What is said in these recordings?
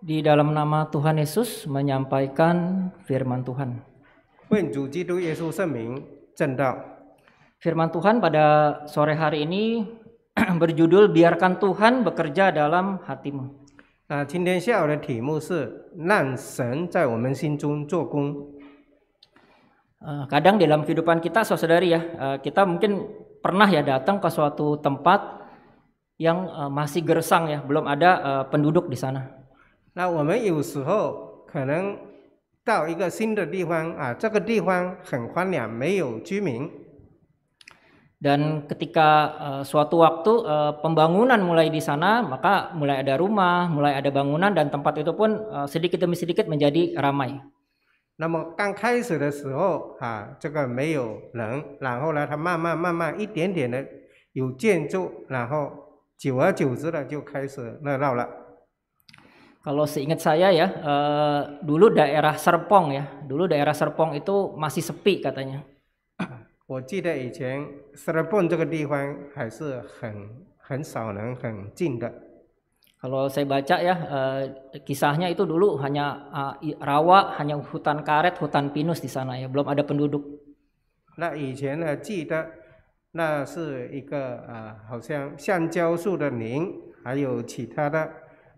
di dalam nama Tuhan Yesus menyampaikan firman Tuhan. Firman Tuhan pada sore hari ini berjudul biarkan Tuhan bekerja dalam hatimu. Kadang dalam kehidupan kita, saudari ya, kita mungkin pernah ya datang ke suatu tempat yang masih gersang ya, belum ada penduduk di sana. 那我们有时候可能到一个新的地方啊，这个地方很荒凉，没有居民。但，ketika suatu waktu pembangunan mulai di sana, maka mulai ada rumah, mulai ada bangunan dan tempat itu pun sedikit demi sedikit menjadi ramai。n a m 那么刚开始的时候啊，这个没有人，然后呢，它慢慢慢慢一点点的有建筑，然后久而久之呢，就开始热闹了。Kalau seingat saya ya, uh, dulu daerah Serpong ya, dulu daerah Serpong itu masih sepi katanya. Kalau saya baca ya uh, kisahnya itu dulu hanya uh, rawa, hanya hutan karet, hutan pinus di sana ya, belum ada penduduk. Nah,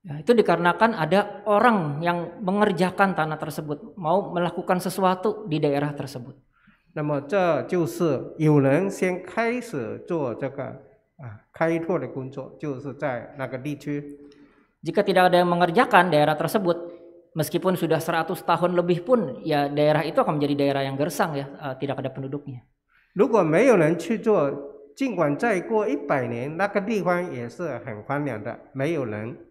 Ya, itu dikarenakan ada orang yang mengerjakan tanah tersebut, mau melakukan sesuatu di daerah tersebut. jika tidak ada yang mengerjakan daerah tersebut, meskipun sudah 100 tahun lebih pun, ya daerah itu akan menjadi daerah yang gersang ya, Jika eh, tidak ada yang mengerjakan penduduknya.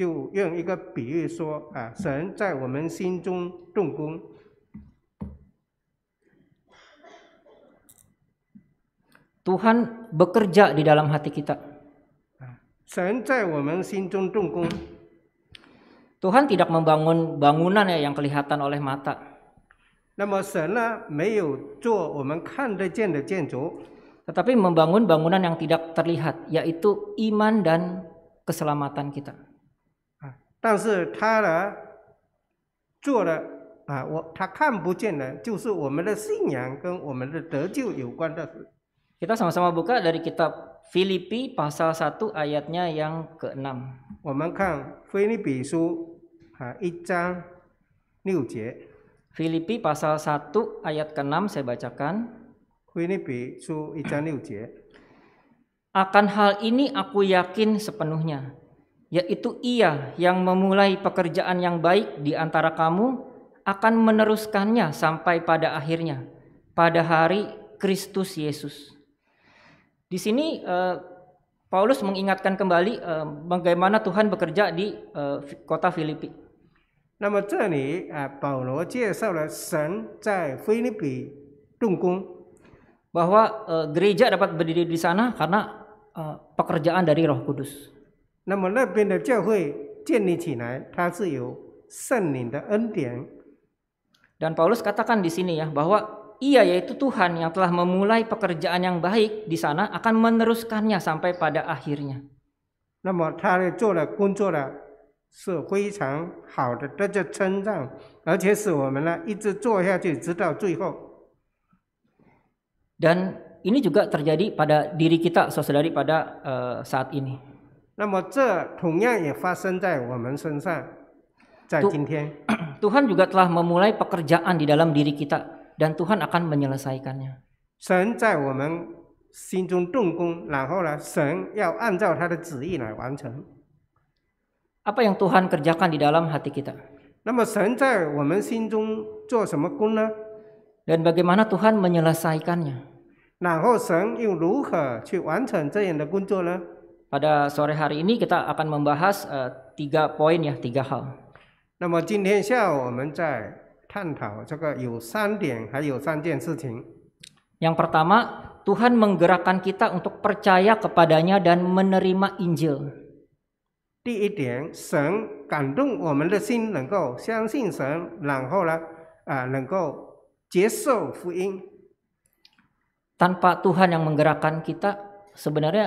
就用一个比喻说啊，神在我们心中动工。Tuhan bekerja di dalam hati kita. Tuhan tidak membangun bangunan ya yang kelihatan oleh mata. Tetapi membangun bangunan yang tidak terlihat, yaitu iman dan keselamatan kita. 但是他呢做了啊，我他看不见的，就是我们的信仰跟我们的得救有关的事。Kita sama-sama buka dari kitab Filipi pasal 1 ayatnya yang ke-6. Filipi pasal 1 ayat ke-6 saya bacakan. Filipi su akan hal ini aku yakin sepenuhnya yaitu ia yang memulai pekerjaan yang baik di antara kamu akan meneruskannya sampai pada akhirnya pada hari Kristus Yesus. Di sini eh, Paulus mengingatkan kembali eh, bagaimana Tuhan bekerja di eh, kota Filipi. Bahwa gereja dapat berdiri di sana karena pekerjaan dari Roh Kudus. 那么那边的教会建立起来，它是有圣灵的恩典。Dan Paulus katakan di sini ya bahwa ia yaitu Tuhan yang telah memulai pekerjaan yang baik di sana akan meneruskannya sampai pada akhirnya. Dan ini juga terjadi pada diri kita, saudari pada uh, saat ini. 那么这同样也发生在我们身上，在今天。Tuhan juga telah memulai pekerjaan di dalam diri kita, dan Tuhan akan menyelesaikannya。神在我们心中动工，然后呢，神要按照他的旨意来完成。apa yang Tuhan kerjakan di dalam hati kita？那么神在我们心中做什么工呢？dan bagaimana Tuhan menyelesaikannya？然后神又如何去完成这样的工作呢？Pada sore hari ini kita akan membahas uh, tiga poin ya, tiga hal. Yang pertama, Tuhan menggerakkan kita untuk percaya kepadanya dan menerima Injil. Tanpa Tuhan yang menggerakkan kita, sebenarnya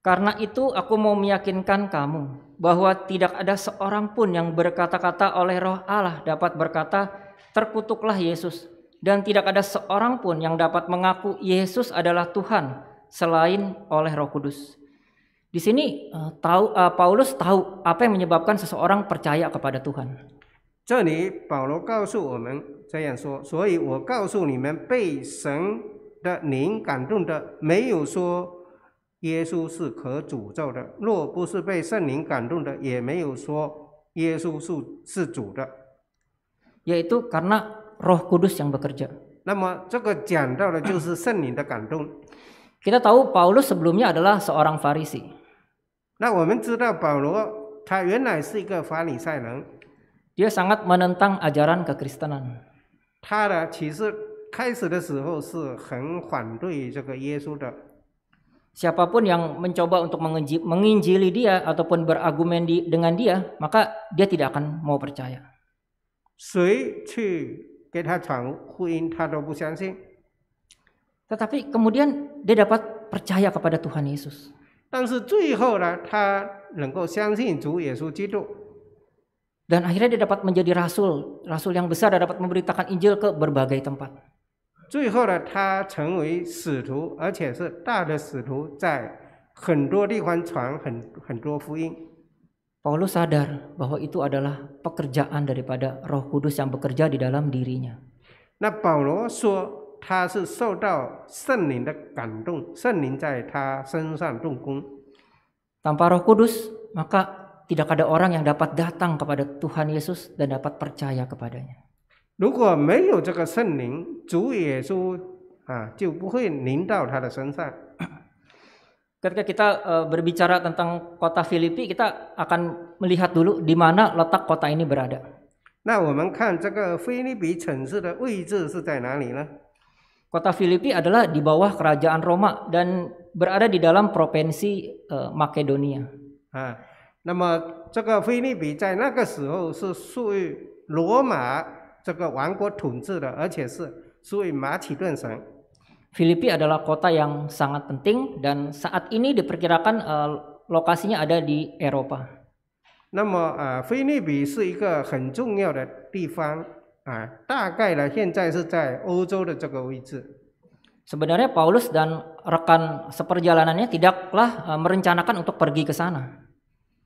Karena itu aku mau meyakinkan kamu bahwa tidak ada seorang pun yang berkata-kata oleh roh Allah dapat berkata terkutuklah Yesus dan tidak ada seorang pun yang dapat mengaku Yesus adalah Tuhan selain oleh roh kudus. Di sini eh, tahu eh, Paulus tahu apa yang menyebabkan seseorang percaya kepada Tuhan. Jadi Paulus 这里保罗告诉我们这样说：“所以我告诉你们，被神的灵感动的，没有说耶稣是可诅咒的，若不是被圣灵感动的，也没有说耶稣是是主的。Ya itu karena Roh Kudus yang bekerja。那么这个讲到的就是圣灵的感动。kita tahu Paulus sebelumnya adalah seorang Farisi。那我们知道保罗他原来是一个法利赛人。Dia sangat menentang ajaran kekristenan。他的其实开始的时候是很反对这个耶稣的。siapapun yang mencoba untuk menginjili dia ataupun berargumen di, dengan dia, maka dia tidak akan mau percaya. Tetapi kemudian dia dapat percaya kepada Tuhan Yesus. Dan akhirnya dia dapat menjadi rasul, rasul yang besar dan dapat memberitakan Injil ke berbagai tempat. 最后呢，他成为使徒，而且是大的使徒，在很多地方传很很多福音。Paulus sadar bahwa itu adalah pekerjaan daripada Roh Kudus yang bekerja di dalam dirinya. tanpa Roh Kudus, maka tidak ada orang yang dapat datang kepada Tuhan Yesus dan dapat percaya kepadanya. 如果没有这个圣灵，主耶稣啊就不会临到他的身上。Ketika kita e, berbicara tentang kota Filipi, kita akan melihat dulu di mana letak kota ini berada. kota Filipi adalah di bawah kerajaan Roma dan berada di dalam provinsi uh, Makedonia. Ah, 那么这个菲利比在那个时候是属于罗马这个王国统治的，而且是属于马其顿省。Filipi adalah kota yang sangat penting dan saat ini diperkirakan uh, lokasinya ada di Eropa. Sebenarnya Paulus dan rekan seperjalanannya tidaklah uh, merencanakan untuk pergi ke sana.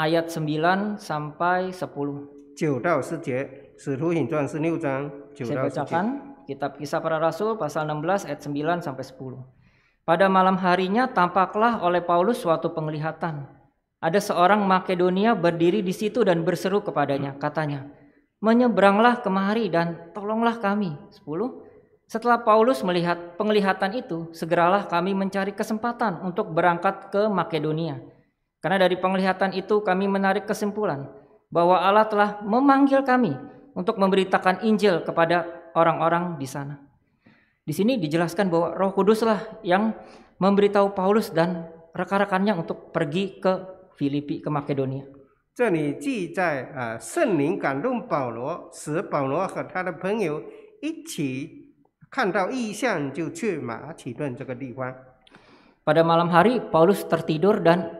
ayat 9 sampai 10. Saya bacakan kitab Kisah Para Rasul pasal 16 ayat 9 sampai 10. Pada malam harinya tampaklah oleh Paulus suatu penglihatan. Ada seorang Makedonia berdiri di situ dan berseru kepadanya, katanya, "Menyeberanglah kemari dan tolonglah kami." 10 setelah Paulus melihat penglihatan itu, segeralah kami mencari kesempatan untuk berangkat ke Makedonia. Karena dari penglihatan itu kami menarik kesimpulan bahwa Allah telah memanggil kami untuk memberitakan Injil kepada orang-orang di sana. Di sini dijelaskan bahwa Roh Kuduslah yang memberitahu Paulus dan rekan-rekannya untuk pergi ke Filipi ke Makedonia. pada malam hari Paulus tertidur dan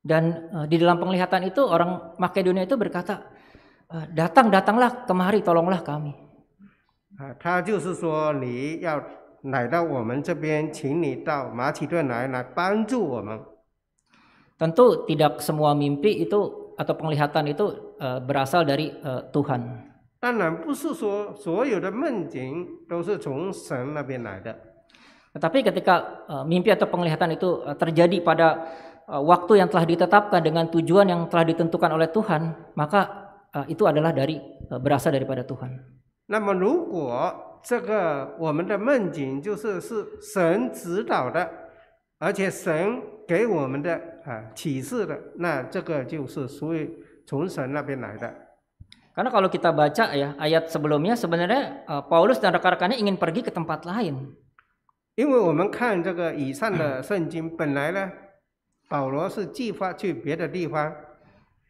Dan uh, di dalam penglihatan itu orang Makedonia itu berkata, eh, datang datanglah kemari tolonglah kami. Ah, Tentu tidak semua mimpi itu atau penglihatan itu uh, berasal dari uh, Tuhan. Tetapi ketika uh, mimpi atau penglihatan itu uh, terjadi pada E, waktu yang telah ditetapkan dengan tujuan yang telah ditentukan oleh Tuhan, maka e, itu adalah dari e, berasal daripada Tuhan. Karena kalau kita baca ya ayat sebelumnya sebenarnya uh, Paulus dan rekan-rekannya ingin pergi ke tempat lain. 因为我们看这个以上的圣经，本来呢。Paulus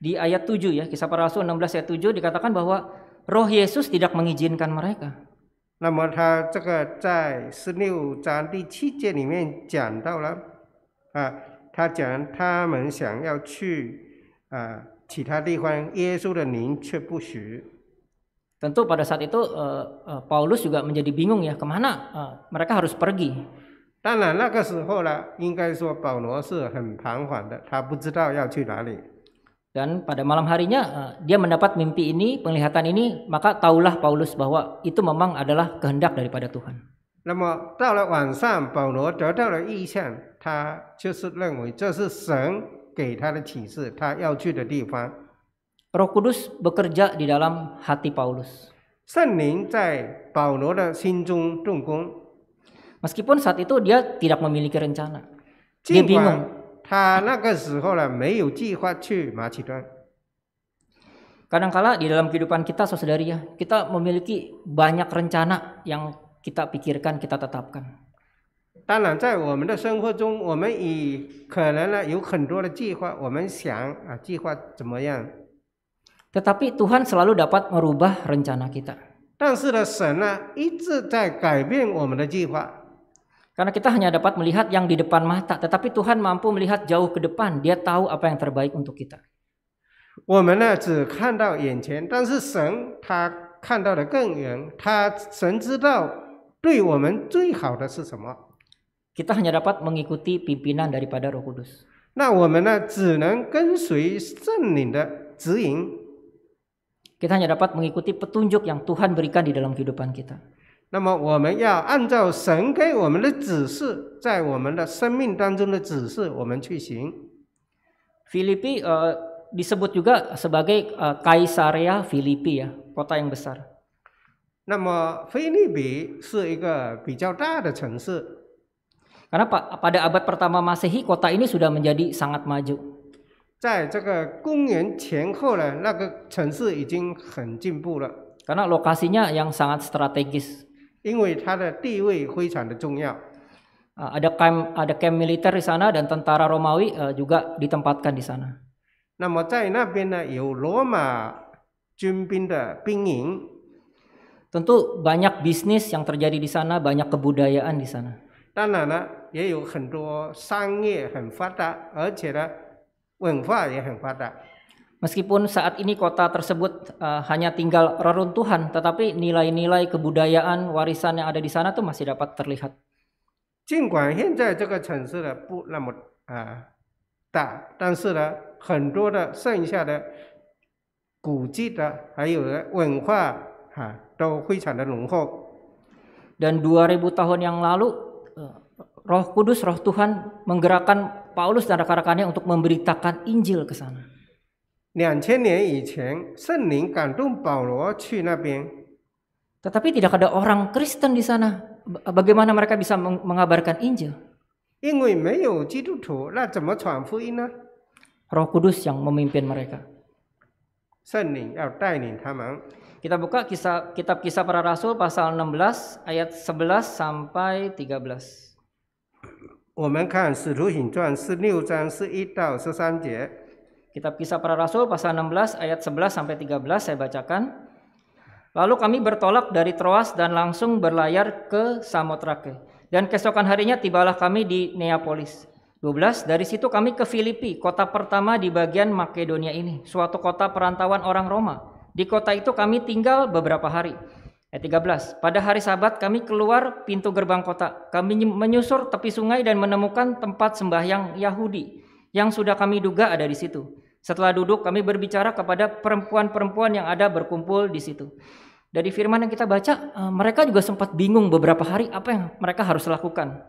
di ayat 7 ya, kisah para rasul 16 ayat 7 dikatakan bahwa roh Yesus tidak mengizinkan mereka. tentu pada saat itu eh, eh, Paulus juga menjadi bingung ya kemana eh, mereka harus pergi. 当然那个时候呢，应该说保罗是很彷徨的，他不知道要去哪里。Dan pada malam harinya eh, dia mendapat mimpi ini, penglihatan ini, maka taulah Paulus bahwa itu memang adalah kehendak daripada Tuhan. Roh Kudus bekerja di dalam hati Paulus. 圣灵在保罗的心中动工。Meskipun saat itu dia tidak memiliki rencana. Dia bingung. Kadangkala di dalam kehidupan kita saudari ya, kita memiliki banyak rencana yang kita pikirkan, kita tetapkan. Tetapi Tuhan selalu dapat merubah rencana kita. 但是呢，神呢一直在改变我们的计划。karena kita hanya dapat melihat yang di depan mata, tetapi Tuhan mampu melihat jauh ke depan. Dia tahu apa yang terbaik untuk kita. Kita hanya dapat mengikuti pimpinan daripada Roh Kudus. kita hanya dapat mengikuti petunjuk yang Tuhan berikan di dalam kehidupan kita. 那么我们要按照神给我们的指示，在我们的生命当中的指示，我们去行。Filipi uh, disebut juga sebagai uh, eh, Kaisaria Filipi ya, kota yang besar. 那么菲利比是一个比较大的城市。Karena pada abad pertama Masehi kota ini sudah menjadi sangat maju. 在这个公元前后呢，那个城市已经很进步了。Karena lokasinya yang sangat strategis. 因为它的地位非常的重要。Uh, ada camp ada camp militer di sana dan tentara Romawi uh, juga ditempatkan di sana. tentu banyak bisnis yang terjadi di sana, banyak kebudayaan di sana. 当然了，也有很多商业很发达，而且呢，文化也很发达。Meskipun saat ini kota tersebut uh, hanya tinggal reruntuhan, tetapi nilai-nilai kebudayaan warisan yang ada di sana tuh masih dapat terlihat. Dan 2000 tahun yang lalu, eh, Roh Kudus, Roh Tuhan menggerakkan Paulus dan rekan-rekannya untuk memberitakan Injil ke sana. 两千年以前，圣灵感动保罗去那边。Tetapi tidak ada orang Kristen di sana. Bagaimana mereka bisa mengabarkan Injil? Roh Kudus yang memimpin mereka. 圣灵要带领他们。Kita buka kisah kitab Kisah Para Rasul pasal 16 ayat 11 sampai 13. 我们看《使徒行传》十六章十一到十三节。Kitab Kisah Para Rasul pasal 16 ayat 11 sampai 13 saya bacakan. Lalu kami bertolak dari Troas dan langsung berlayar ke Samotrake. Dan keesokan harinya tibalah kami di Neapolis. 12 dari situ kami ke Filipi, kota pertama di bagian Makedonia ini, suatu kota perantauan orang Roma. Di kota itu kami tinggal beberapa hari. Ayat 13. Pada hari Sabat kami keluar pintu gerbang kota. Kami menyusur tepi sungai dan menemukan tempat sembahyang Yahudi yang sudah kami duga ada di situ. Setelah duduk kami berbicara kepada perempuan-perempuan yang ada berkumpul di situ. Dari firman yang kita baca, eh, mereka juga sempat bingung beberapa hari apa yang mereka harus lakukan.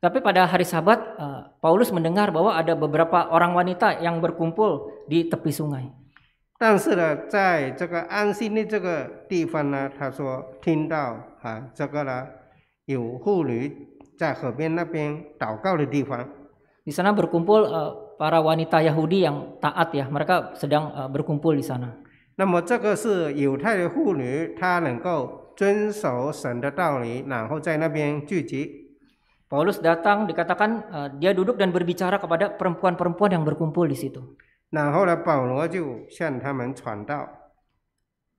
Tapi pada hari Sabat, eh, Paulus mendengar bahwa ada beberapa orang wanita yang berkumpul di tepi sungai. sungai. 啊，这个呢有妇女在河边那边祷告的地方。Di sana berkumpul uh, para wanita Yahudi yang taat ya, mereka sedang uh, berkumpul di sana. 那么这个是犹太的妇女，她能够遵守神的道理，然后在那边聚集。Paulus datang dikatakan uh, dia duduk dan berbicara kepada perempuan-perempuan yang berkumpul di situ. 然后呢，保罗就向他们传道。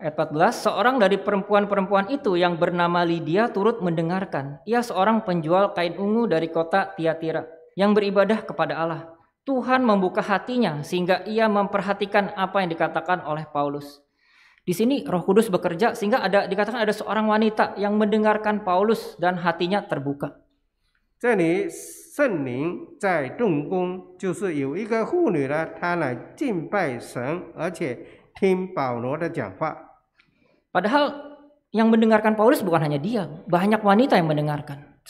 Ayat 14, seorang dari perempuan-perempuan itu yang bernama Lydia turut mendengarkan. Ia seorang penjual kain ungu dari kota Tiatira yang beribadah kepada Allah. Tuhan membuka hatinya sehingga ia memperhatikan apa yang dikatakan oleh Paulus. Di sini Roh Kudus bekerja sehingga ada dikatakan ada seorang wanita yang mendengarkan Paulus dan hatinya terbuka. Jadi, 这里圣灵在动工，就是有一个妇女呢，她来敬拜神，而且听保罗的讲话。Padahal yang mendengarkan Paulus bukan hanya dia, banyak wanita yang mendengarkan.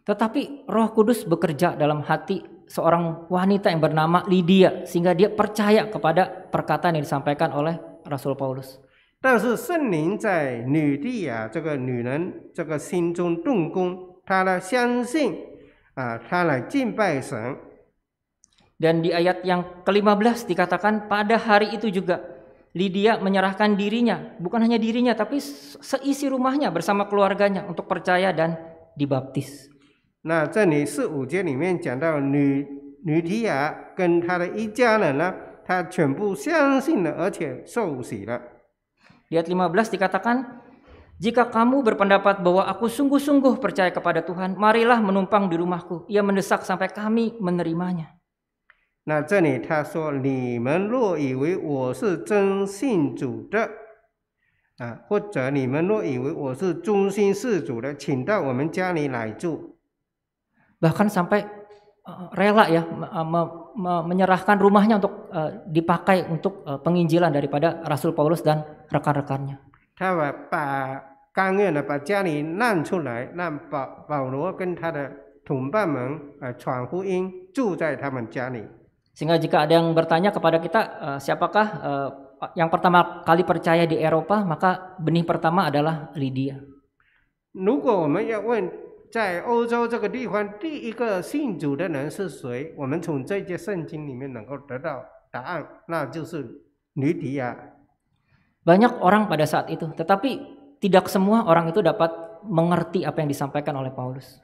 Tetapi Roh Kudus bekerja dalam hati seorang wanita yang bernama Lydia sehingga dia percaya kepada perkataan yang disampaikan oleh Rasul Paulus. Tetapi Roh Kudus bekerja dalam hati seorang wanita yang yang bernama Lydia, sehingga dia percaya kepada perkataan disampaikan oleh Rasul Paulus. Dan di ayat yang ke-15 dikatakan pada hari itu juga Lydia menyerahkan dirinya, bukan hanya dirinya tapi seisi rumahnya bersama keluarganya untuk percaya dan dibaptis. Nah, di ayat 15 dikatakan jika kamu berpendapat bahwa aku sungguh-sungguh percaya kepada Tuhan, marilah menumpang di rumahku. Ia mendesak sampai kami menerimanya. 那这里他说：“你们若以为我是真信主的，啊，或者你们若以为我是忠心事主的，请到我们家里来住。” Bahkan sampai eh, rela ya eh, menyerahkan rumahnya untuk eh, dipakai untuk penginjilan daripada Rasul Paulus dan rekan-rekannya. pak 甘愿的把家里让出来，让保保罗跟他的同伴们呃传福音，住在他们家里。sehingga jika ada yang bertanya kepada kita uh, siapakah uh, yang pertama kali percaya di Eropa, maka benih pertama adalah Lydia. 如果我们要问在欧洲这个地方第一个信主的人是谁，我们从这些圣经里面能够得到答案，那就是尼迪亚。Banyak orang pada saat itu, tetapi tidak semua orang itu dapat mengerti apa yang disampaikan oleh Paulus.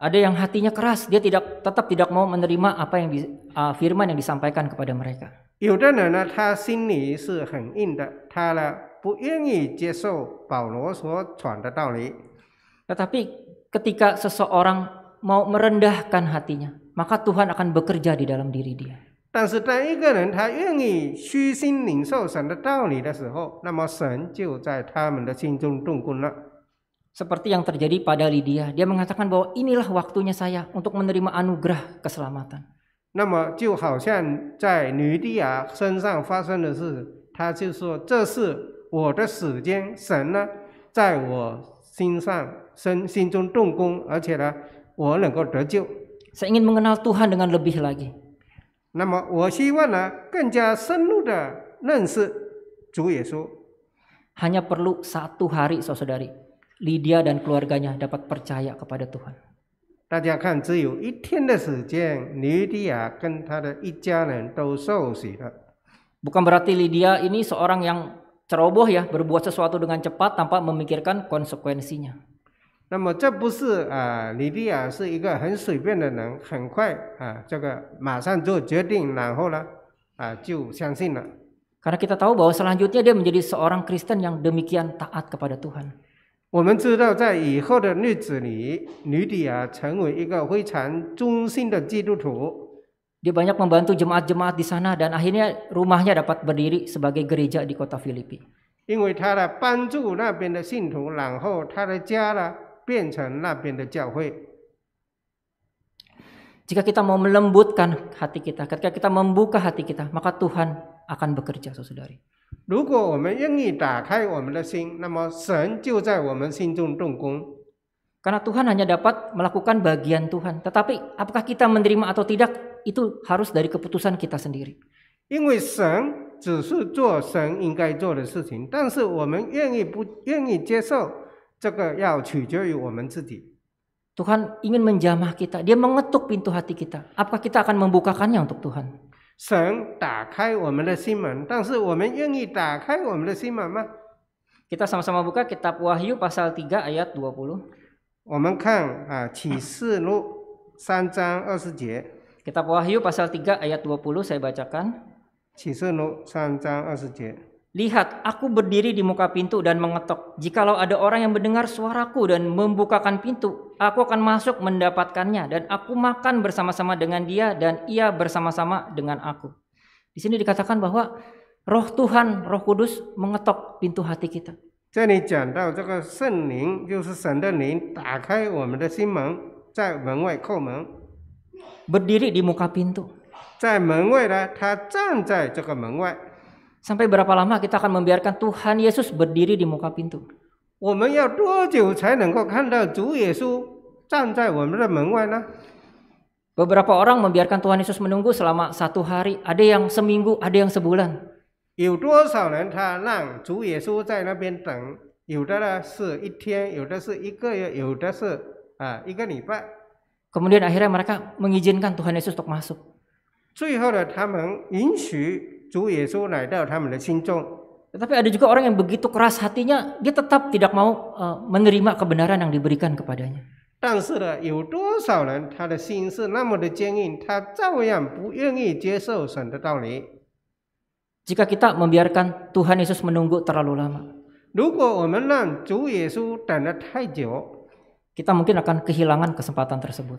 Ada yang hatinya keras, dia tidak tetap tidak mau menerima apa yang di, uh, firman yang disampaikan kepada mereka. Tetapi ketika seseorang mau merendahkan hatinya, maka Tuhan akan bekerja di dalam diri dia. 但是当一个人他愿意虚心领受神的道理的时候，那么神就在他们的心中动工了。Seperti yang terjadi pada Lydia, dia mengatakan bahwa inilah waktunya saya untuk menerima anugerah keselamatan. Saya ingin mengenal Tuhan dengan lebih lagi. 那么我希望呢更加深入的认识主耶稣。Hanya perlu satu hari, saudari, Lydia dan keluarganya dapat percaya kepada Tuhan. 大家看，只有一天的时间，尼迪亚跟他的一家人都受洗了。Bukan berarti Lydia ini seorang yang ceroboh ya, berbuat sesuatu dengan cepat tanpa memikirkan konsekuensinya. Karena kita tahu bahwa selanjutnya dia menjadi seorang Kristen yang demikian taat kepada Tuhan. 我们知道，在以后的日子里，女底亚成为一个非常忠心的基督徒。Dia banyak membantu jemaat-jemaat di sana dan akhirnya rumahnya dapat berdiri sebagai gereja di kota Filipi. 因为他的帮助那边的信徒，然后他的家呢变成那边的教会。Jika kita mau melembutkan hati kita, ketika kita membuka hati kita, maka Tuhan akan bekerja, saudari. 如果我们愿意打开我们的心，那么神就在我们心中动工。Karena Tuhan hanya dapat melakukan bagian Tuhan, tetapi apakah kita menerima atau tidak itu harus dari keputusan kita sendiri. Tuhan ingin menjamah kita. Dia mengetuk pintu hati kita. Apakah kita akan membukakannya untuk Tuhan? Kita sama sama-sama buka kitab Wahyu pasal 3 ayat 20. Kitab Wahyu pasal 3 ayat 20 saya bacakan. 启示录三章二十节。Lihat, aku berdiri di muka pintu dan mengetok. Jikalau ada orang yang mendengar suaraku dan membukakan pintu, aku akan masuk mendapatkannya dan aku makan bersama-sama dengan dia dan ia bersama-sama dengan aku. Di sini dikatakan bahwa roh Tuhan, roh kudus mengetok pintu hati kita. Jadi, tahu berdiri di muka pintu。在门外呢，他站在这个门外。Sampai berapa lama kita akan membiarkan Tuhan Yesus berdiri di muka pintu? Beberapa orang membiarkan Tuhan Yesus menunggu selama satu hari, ada yang seminggu, ada yang sebulan. Kemudian akhirnya mereka mengizinkan Tuhan Yesus untuk masuk. 最后呢，他们允许 tetapi ada juga orang yang begitu keras hatinya, dia tetap tidak mau uh, menerima kebenaran yang diberikan kepadanya. Jika kita membiarkan Tuhan Yesus menunggu terlalu lama, kita mungkin akan kehilangan kesempatan tersebut.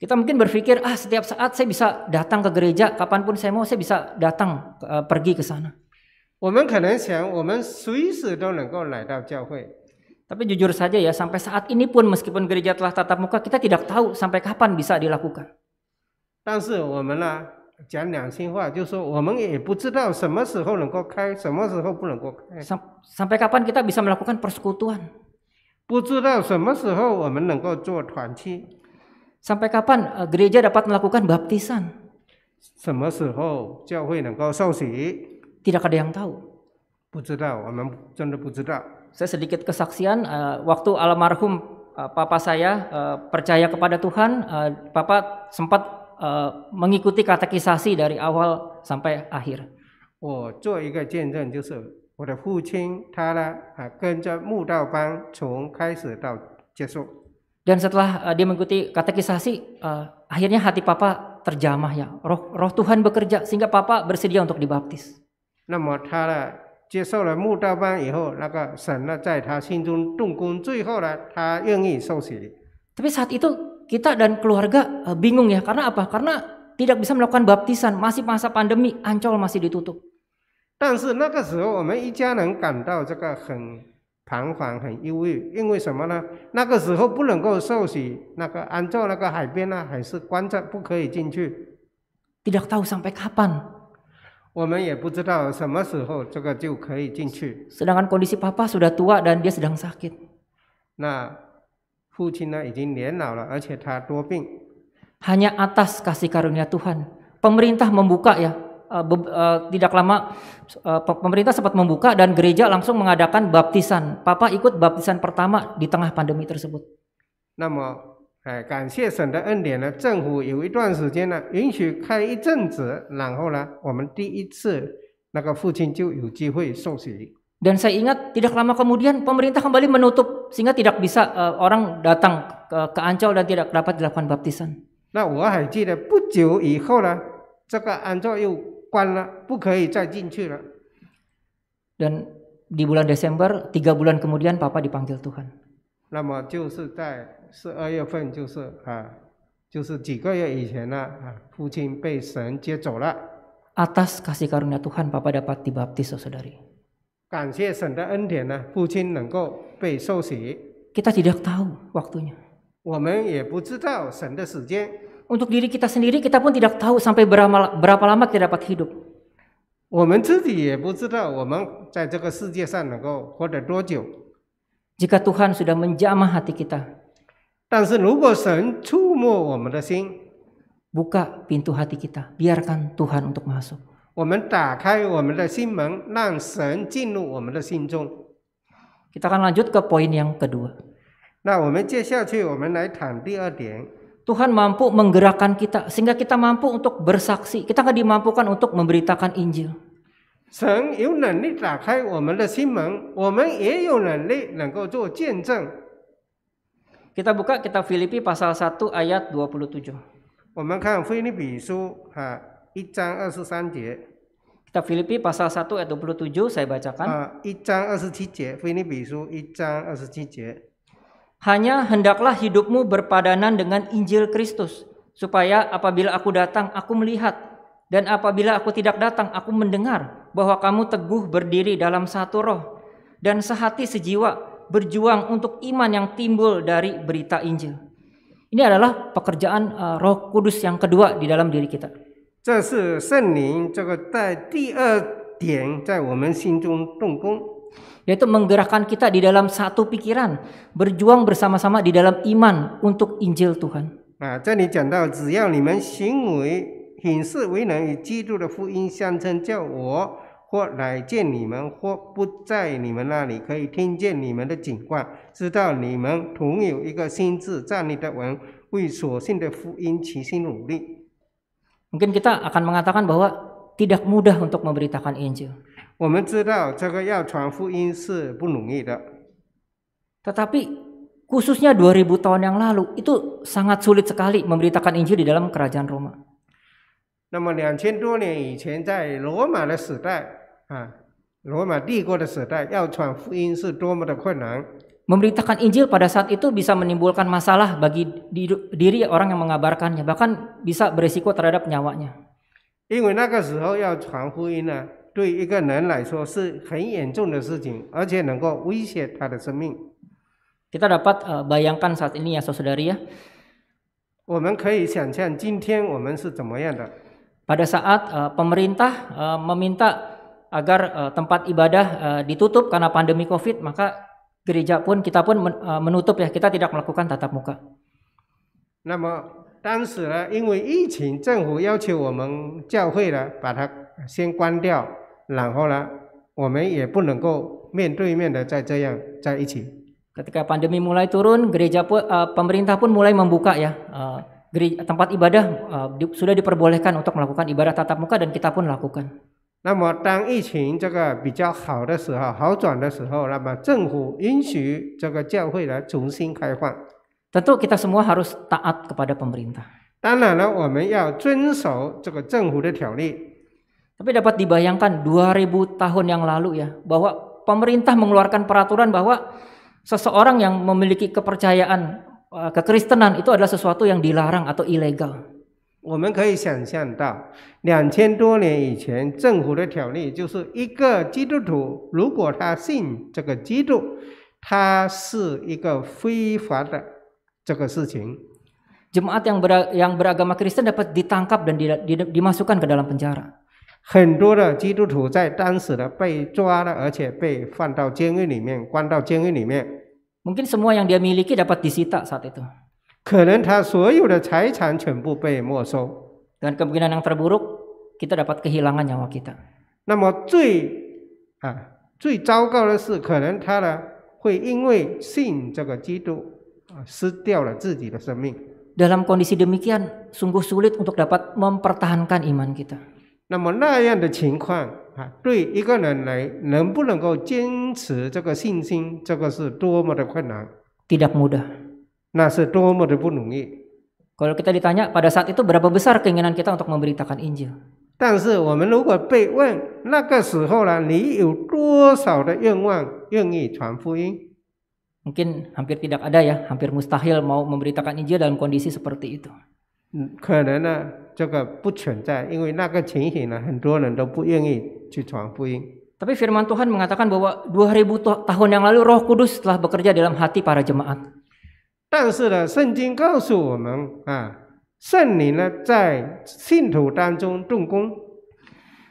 Kita mungkin berpikir, ah setiap saat saya bisa datang ke gereja, kapanpun saya mau saya bisa datang uh, pergi ke sana. Tapi jujur saja ya, sampai saat ini pun meskipun gereja telah tatap muka, kita tidak tahu sampai kapan bisa dilakukan. sampai kapan kita bisa melakukan persekutuan. Sampai kapan eh, gereja dapat melakukan baptisan? Tidak ada yang tahu. Saya sedikit kesaksian eh, waktu almarhum eh, papa saya percaya kepada Tuhan, papa sempat mengikuti katekisasi dari awal sampai akhir. 我做一个见证，就是我的父亲，他呢啊跟着慕道班从开始到结束。dan setelah uh, dia mengikuti katekisasi, uh, akhirnya hati papa terjamah ya. Roh roh Tuhan bekerja sehingga papa bersedia untuk dibaptis. tapi saat itu kita dan keluarga uh, bingung ya karena apa? Karena tidak bisa melakukan baptisan, masih masa pandemi, Ancol masih ditutup. 但是那个时候，我们一家人感到这个很彷徨、很忧郁，因为什么呢？那个时候不能够受洗，那个安照那个海边呢、啊，还是关着，不可以进去。Tidak tahu sampai kapan. kondisi papa sudah tua dan dia sedang sakit。那父亲呢，已经年老了，而且他多病。hanya atas kasih karunia Tuhan, pemerintah membuka ya uh, uh, tidak lama uh, pemerintah sempat membuka dan gereja langsung mengadakan baptisan. Papa ikut baptisan pertama di tengah pandemi tersebut. Namun dan saya ingat tidak lama kemudian pemerintah kembali menutup sehingga tidak bisa uh, orang datang ke, ke Ancol dan tidak dapat dilakukan baptisan. 那我还记得不久以后呢，这个安照又 dan di bulan Desember, tiga bulan kemudian Papa dipanggil Tuhan. kasih karunia Tuhan, Papa dapat dibaptis, saudari. tidak tahu waktunya. Untuk diri kita sendiri kita pun tidak tahu sampai berapa, berapa lama kita dapat hidup. Jika Tuhan sudah menjamah hati kita, buka pintu hati kita, biarkan Tuhan untuk masuk. Kita akan lanjut ke poin yang kedua. Nah, kedua. Tuhan mampu menggerakkan kita sehingga kita mampu untuk bersaksi. Kita nggak dimampukan untuk memberitakan Injil. Kita buka kitab Filipi pasal 1 ayat 27. Kita Filipi pasal 1 ayat 27 saya bacakan. 1章27 Filipi 1章27 hanya hendaklah hidupmu berpadanan dengan Injil Kristus, supaya apabila aku datang, aku melihat, dan apabila aku tidak datang, aku mendengar bahwa kamu teguh berdiri dalam satu roh, dan sehati sejiwa berjuang untuk iman yang timbul dari berita Injil. Ini adalah pekerjaan uh, Roh Kudus yang kedua di dalam diri kita yaitu menggerakkan kita di dalam satu pikiran, berjuang bersama-sama di dalam iman untuk Injil Tuhan. Nah, Mungkin kita akan mengatakan bahwa tidak mudah untuk memberitakan Injil. 我们知道这个要传福音是不容易的。但是，特别是2000年以前，那非常困难。在罗马时代，罗马帝国的时代，要传福音是多么的困难。传福音在那个时候，可能引起麻烦，甚至危及生命。对一个人来说是很严重的事情，而且能够威胁他的生命。Kita dapat eh, bayangkan saat ini ya saudari ya. 我们可以想象今天我们是怎么样的。Pada saat eh, pemerintah eh, meminta agar tempat ibadah ditutup karena pandemi Covid, maka gereja pun kita pun menutup ya, kita tidak melakukan tatap muka. 那么当时呢，因为疫情，政府要求我们教会呢把它先关掉。然后呢，我们也不能够面对面的在这样在一起。Ketika pandemi mulai turun, gereja pun uh, pemerintah pun mulai membuka ya uh, eh, gereja, tempat ibadah uh, di, sudah diperbolehkan untuk melakukan ibadah tatap muka dan kita pun lakukan. kita semua harus taat kepada pemerintah. 当然了，我们要遵守这个政府的条例。tapi dapat dibayangkan 2000 tahun yang lalu ya bahwa pemerintah mengeluarkan peraturan bahwa seseorang yang memiliki kepercayaan eh, kekristenan itu adalah sesuatu yang dilarang atau ilegal. 我们可以想象到，两千多年以前政府的条例就是一个基督徒，如果他信这个基督，他是一个非法的这个事情。Jemaat yang ber, yang beragama Kristen dapat ditangkap dan dimasukkan ke dalam penjara. 很多的基督徒在当时的被抓了，而且被放到监狱里面，关到监狱里面。Mungkin semua yang dia miliki dapat disita saat itu. kemungkinan yang terburuk kita dapat kehilangan nyawa kita. kondisi demikian, sungguh sulit untuk dapat mempertahankan iman kita. 那么那样的情况啊，对一个人来能不能够坚持这个信心，这个是多么的困难。tidak mudah，那是多么的不容易。Kalau kita ditanya pada saat itu berapa besar keinginan kita untuk memberitakan Injil？但是我们如果被问那个时候呢，你有多少的愿望愿意传福音？Mungkin hampir tidak ada ya，hampir mustahil mau memberitakan Injil dalam kondisi seperti itu。k e n a Tapi firman Tuhan mengatakan bahwa 2000 tahun yang lalu Roh Kudus telah bekerja dalam hati para jemaat. 但是呢，圣经告诉我们啊，圣灵呢在信徒当中动工。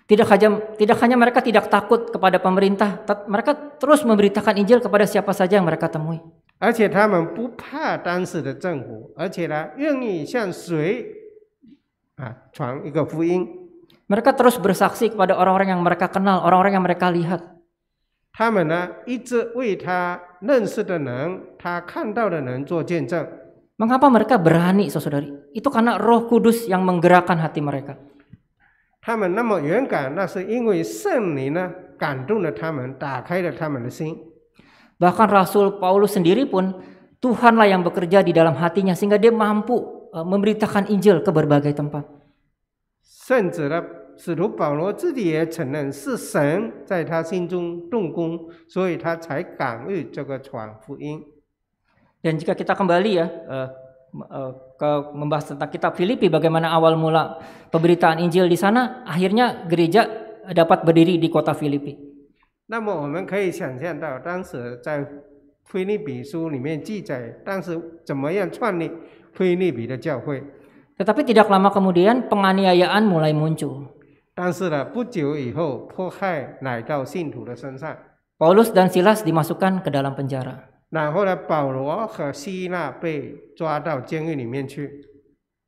Tidak hanya tidak hanya mereka tidak takut kepada pemerintah, mereka terus memberitakan Injil kepada siapa saja yang mereka temui. 而且他们不怕当时的政府，而且呢，愿意向谁 Nah, mereka terus bersaksi kepada orang-orang yang mereka kenal, orang-orang yang mereka lihat. Kan Mengapa mereka berani, saudari? Itu karena Roh Kudus yang menggerakkan hati mereka. Kan Bahkan Rasul Paulus sendiri pun Tuhanlah yang bekerja di dalam hatinya sehingga dia mampu Eh, memberitakan Injil ke berbagai tempat. Dan jika kita kembali ya eh。m-, eh, ke membahas tentang kitab Filipi bagaimana awal mula pemberitaan Injil di sana, akhirnya gereja dapat berdiri di kota Filipi. 那么我们可以想象到，当时在腓立比书里面记载，当时怎么样创立腓利比的教会。Tetapi tidak lama kemudian penganiayaan mulai muncul. 但是呢，不久以后迫害来到信徒的身上。Paulus dan Silas dimasukkan ke dalam penjara. 然后呢，保罗和希腊被抓到监狱里面去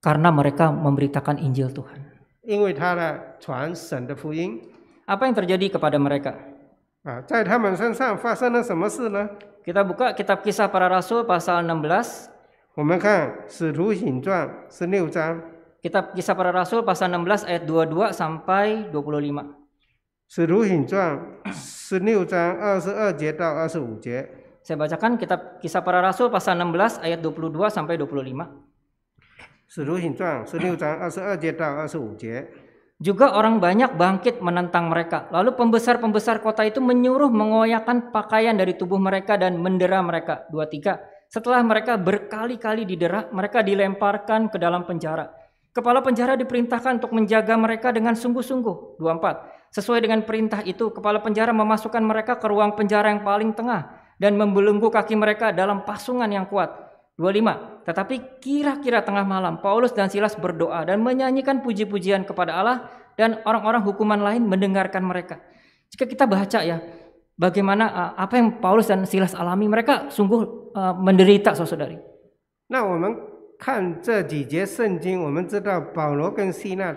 ，Karena mereka memberitakan Injil Tuhan. 因为他呢传神的福音 Apa yang terjadi kepada mereka? 啊，在他们身上发生了什么事呢？Kita buka kitab kisah para rasul pasal 16我们看《使徒行传》十六章。Kitab Kisah Para Rasul pasal 16 ayat 22 sampai 25. Saya bacakan kitab Kisah Para Rasul pasal 16 ayat 22 sampai 25. Juga orang banyak bangkit menentang mereka. Lalu pembesar-pembesar kota itu menyuruh mengoyakkan pakaian dari tubuh mereka dan mendera mereka. Dua setelah mereka berkali-kali didera, mereka dilemparkan ke dalam penjara. Kepala penjara diperintahkan untuk menjaga mereka dengan sungguh-sungguh. 24. Sesuai dengan perintah itu, kepala penjara memasukkan mereka ke ruang penjara yang paling tengah dan membelenggu kaki mereka dalam pasungan yang kuat. 25. Tetapi kira-kira tengah malam, Paulus dan Silas berdoa dan menyanyikan puji-pujian kepada Allah dan orang-orang hukuman lain mendengarkan mereka. Jika kita baca ya, bagaimana eh, apa yang Paulus dan Silas alami mereka sungguh eh, menderita saudari. Nah, kita di kita Paulus dan Silas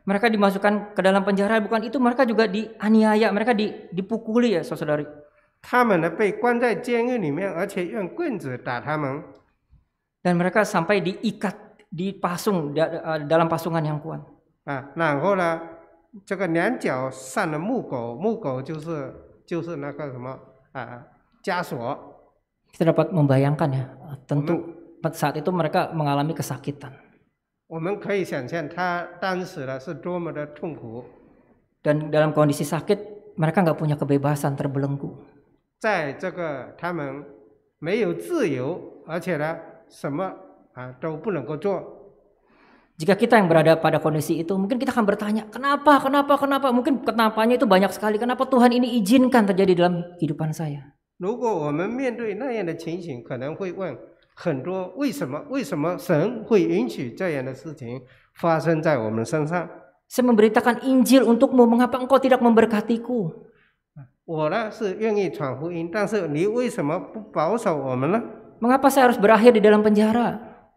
Mereka dimasukkan ke dalam penjara bukan itu mereka juga dianiaya, mereka di, dipukuli ya saudari. 他们呢被关在监狱里面，而且用棍子打他们。Dan mereka sampai diikat, dipasung eh, dalam pasungan yang kuat. 啊，然后呢，这个两脚上的木狗，木狗就是就是那个什么啊枷锁。Kita dapat membayangkan ya, tentu saat itu mereka mengalami kesakitan. 我们可以想象他当时呢是多么的痛苦。Dan dalam kondisi sakit, mereka nggak punya kebebasan terbelenggu. 在这个他们没有自由，而且呢什么啊都不能够做。jika kita yang berada pada kondisi itu, mungkin kita akan bertanya, kenapa, kenapa, kenapa? Mungkin kenapanya itu banyak sekali. Kenapa Tuhan ini izinkan terjadi dalam kehidupan saya? Saya memberitakan Injil untukmu, mengapa engkau tidak memberkatiku? Mengapa saya harus berakhir di dalam penjara?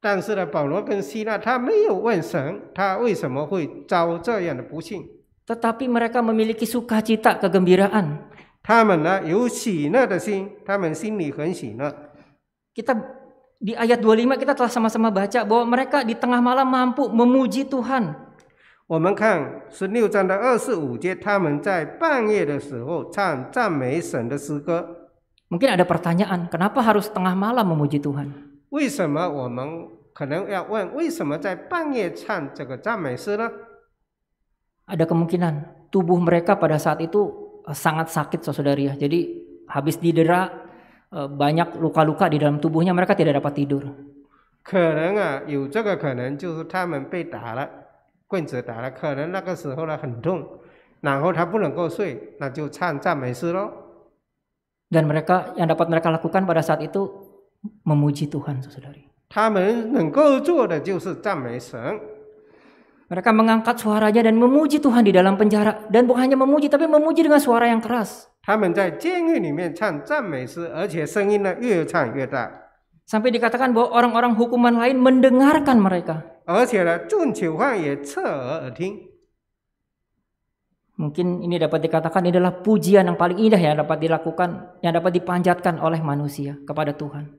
但是呢，保罗跟西纳他没有问神，他为什么会遭这样的不幸。tetapi mereka memiliki sukacita kegembiraan. 他们呢有喜乐的心，他们心里很喜乐。kita di ayat d u kita telah sama-sama baca bahwa mereka di tengah malam mampu memuji Tuhan. 我们看十六章的二十五节，他们在半夜的时候唱赞美神的诗歌。mungkin ada pertanyaan, kenapa harus tengah malam memuji Tuhan? Ada kemungkinan tubuh mereka pada saat itu eh, sangat sakit, saudari ya. Jadi habis didera eh, banyak luka-luka di dalam tubuhnya mereka tidak dapat tidur. 可能啊，有这个可能就是他们被打了，棍子打了，可能那个时候呢很痛，然后他不能够睡，那就唱赞美诗喽。Dan mereka yang dapat mereka lakukan pada saat itu memuji Tuhan, saudari. Mereka mengangkat suaranya dan memuji Tuhan di dalam penjara dan bukan hanya memuji tapi memuji dengan suara yang keras. Sampai dikatakan bahwa orang-orang hukuman lain mendengarkan mereka. Mungkin ini dapat dikatakan ini adalah pujian yang paling indah yang dapat dilakukan, yang dapat dipanjatkan oleh manusia kepada Tuhan.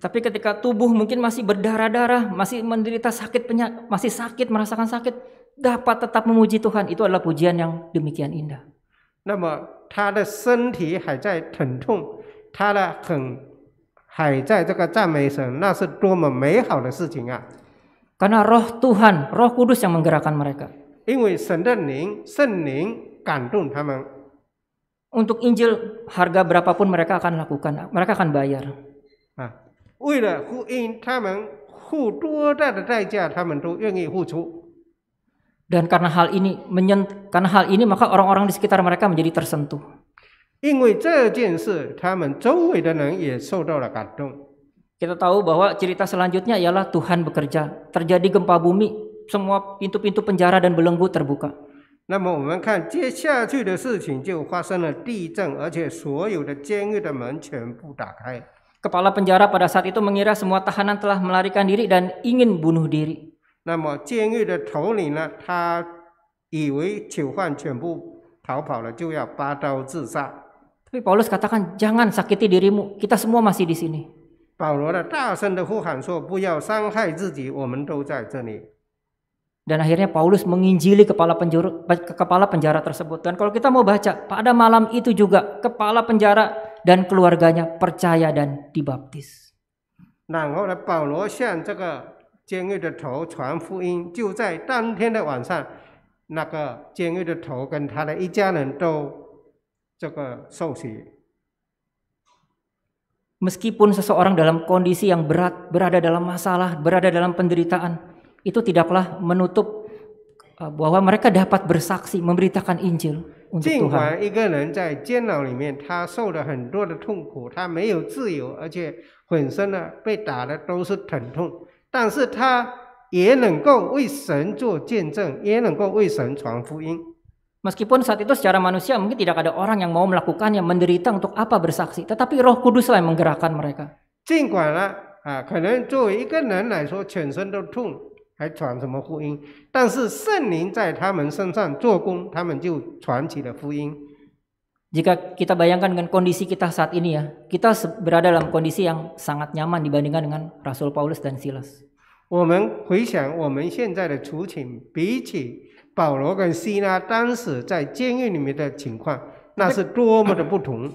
Tapi ketika tubuh mungkin masih berdarah-darah, masih menderita sakit, penyak, masih sakit, merasakan sakit, dapat tetap memuji Tuhan. Itu adalah pujian yang demikian indah. Karena Roh Tuhan, Roh Kudus yang menggerakkan mereka. Untuk Injil harga berapapun mereka akan lakukan, mereka akan bayar. Nah, dan karena hal ini menyen, karena hal ini maka orang-orang di sekitar mereka menjadi tersentuh. 因为这件事，他们周围的人也受到了感动。Kita tahu bahwa cerita selanjutnya ialah Tuhan bekerja, terjadi gempa bumi, semua pintu-pintu penjara dan belenggu terbuka. 那么我们看接下去的事情就发生了地震，而且所有的监狱的门全部打开。Kepala penjara pada saat itu mengira semua tahanan telah melarikan diri dan ingin bunuh diri. Tapi Paulus katakan, jangan sakiti dirimu, kita semua masih di sini. Dan akhirnya Paulus menginjili kepala penjara, kepala penjara tersebut. Dan kalau kita mau baca, pada malam itu juga kepala penjara dan keluarganya percaya dan dibaptis. Meskipun seseorang dalam kondisi yang berat, berada dalam masalah, berada dalam penderitaan, itu tidaklah menutup eh, bahwa mereka dapat bersaksi, memberitakan Injil. 尽管一个人在监牢里面，他受了很多的痛苦，他没有自由，而且浑身呢被打的都是疼痛，但是他也能够为神作见证，也能够为神传福音。Meskipun saat itu secara manusia mungkin tidak ada orang yang mau melakukannya menderita untuk apa bersaksi, tetapi Roh Kuduslah yang menggerakkan mereka。尽管呢，啊，可能作为一个人来说，全身都痛。还传什么福音？但是圣灵在他们身上做工，他们就传起了福音。jika kita bayangkan dengan kondisi kita saat ini ya, kita berada dalam kondisi yang sangat nyaman dibandingkan dengan Rasul Paulus dan Silas。我们回想我们现在的处境，比起保罗跟西拉当时在监狱里面的情况，那是多么的不同。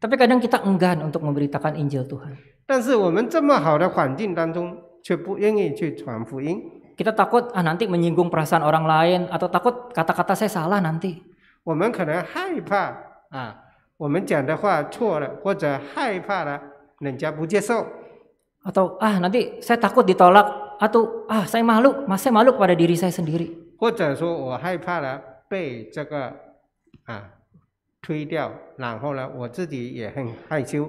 tapi kadang kita enggan untuk memberitakan Injil Tuhan。但是我们这么好的环境当中，却不愿意去传福音。kita takut ah nanti menyinggung perasaan orang lain atau takut kata-kata saya salah nanti. atau ah nanti saya takut ditolak atau ah saya malu, mas saya malu pada diri saya sendiri. 或者说我害怕了被这个啊推掉，然后呢我自己也很害羞。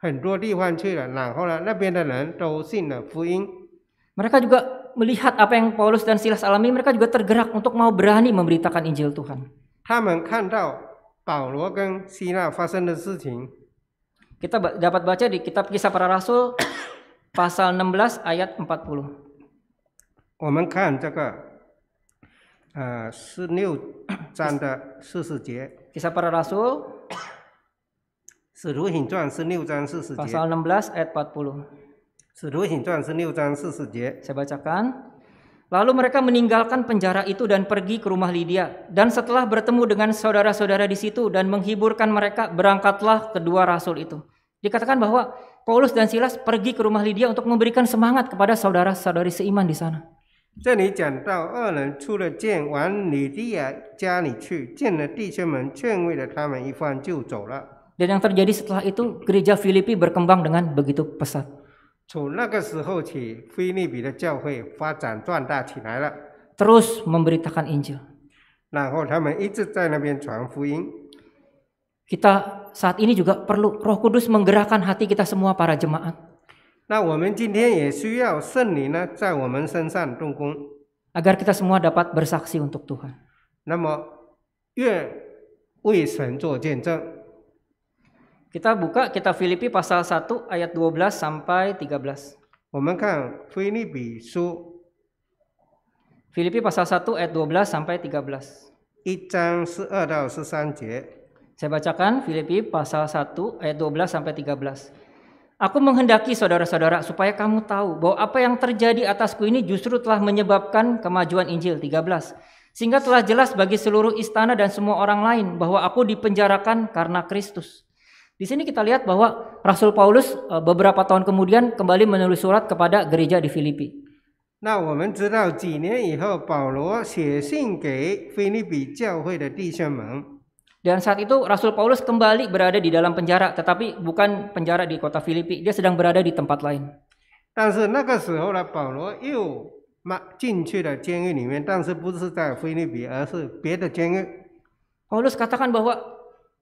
很多地方去了，然后呢，那边的人都信了福音。Mereka juga melihat apa yang Paulus dan Silas alami, mereka juga tergerak untuk mau berani memberitakan Injil Tuhan. Kita dapat baca di kitab Kisah Para Rasul pasal 16 ayat 40. Kisah Para Rasul 使徒行传是六章四十节。Pasal 16 ayat bacakan. Lalu mereka meninggalkan penjara itu dan pergi ke rumah Lydia. Dan setelah bertemu dengan saudara-saudara di situ dan menghiburkan mereka, berangkatlah kedua rasul itu. Dikatakan bahwa Paulus dan Silas pergi ke rumah Lydia untuk memberikan semangat kepada saudara-saudari seiman di sana. 这里讲到，二人出了剑，往吕地亚家里去，见了弟兄们，劝慰了他们一番，就走了。dan yang terjadi setelah itu gereja Filipi berkembang dengan begitu pesat. Terus memberitakan Injil. Kita saat ini juga perlu Roh Kudus menggerakkan hati kita semua para jemaat. Agar kita semua dapat bersaksi untuk Tuhan. Kita buka kita Filipi pasal 1 ayat 12 sampai 13. bisu. Filipi pasal 1 ayat 12 sampai 13. Eh, Saya bacakan Filipi pasal 1 ayat 12 sampai 13. Aku menghendaki saudara-saudara supaya kamu tahu bahwa apa yang terjadi atasku ini justru telah menyebabkan kemajuan Injil 13. Sehingga telah jelas bagi seluruh istana dan semua orang lain bahwa aku dipenjarakan karena Kristus. Di sini kita lihat bahwa Rasul Paulus e, beberapa tahun kemudian kembali menulis surat kepada gereja di Filipi. Nah, Dan saat itu Rasul Paulus kembali berada di dalam penjara, tetapi bukan penjara di kota Filipi. Dia sedang berada di tempat lain. Paulus katakan bahwa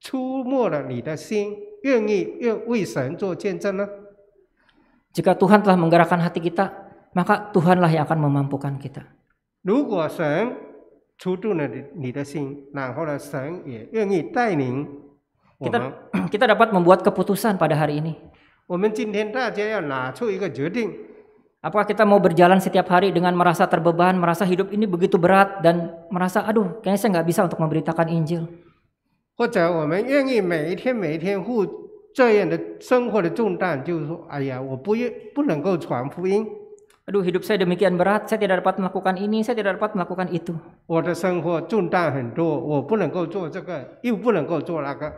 出没了你的心，愿意愿为神做见证呢？Jika Tuhan telah menggerakkan hati kita, maka Tuhanlah yang akan memampukan kita. 如果神触动了你你的心，然后呢，神也愿意带领我们。Kita dapat membuat keputusan pada hari ini. 我们今天大家要拿出一个决定。Apakah kita mau berjalan setiap hari dengan merasa terbeban, merasa hidup ini begitu berat dan merasa aduh, kayaknya saya nggak bisa untuk memberitakan Injil. 或者我们愿意每一天每一天负这样的生活的重担，就是说，哎呀，我不愿不能够传福音。Aduh, hidup saya demikian berat, saya tidak dapat melakukan ini, saya tidak dapat melakukan itu. 我的生活重担很多，我不能够做这个，又不能够做那个。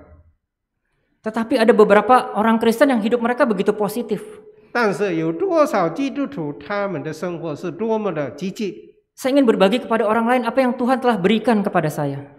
Tetapi ada beberapa orang Kristen yang hidup mereka begitu positif. 但是有多少基督徒他们的生活是多么的积极？Saya ingin berbagi kepada orang lain apa yang Tuhan telah berikan kepada saya.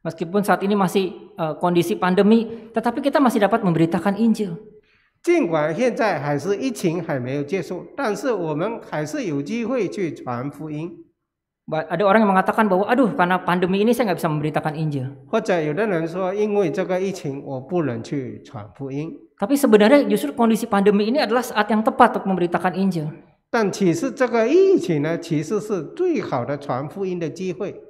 Meskipun saat ini masih uh, kondisi pandemi, tetapi kita masih dapat memberitakan Injil. ada orang yang mengatakan bahwa, aduh, karena pandemi ini saya nggak bisa memberitakan Injil. Tapi sebenarnya justru kondisi pandemi ini adalah saat yang tepat untuk memberitakan Injil. 但其实这个疫情呢，其实是最好的传福音的机会。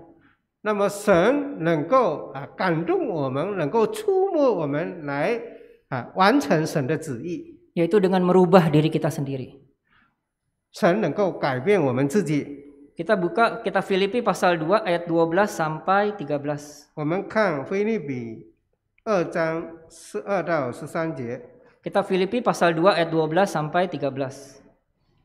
那么神能够啊感动我们，能够触摸我们来啊完成神的旨意。yaitu dengan merubah diri kita sendiri. Kita buka kita Filipi pasal 2 ayat 12 sampai 13. 我们看菲利比二章十二到十三节。Kita Filipi pasal 2 ayat 12 sampai 13.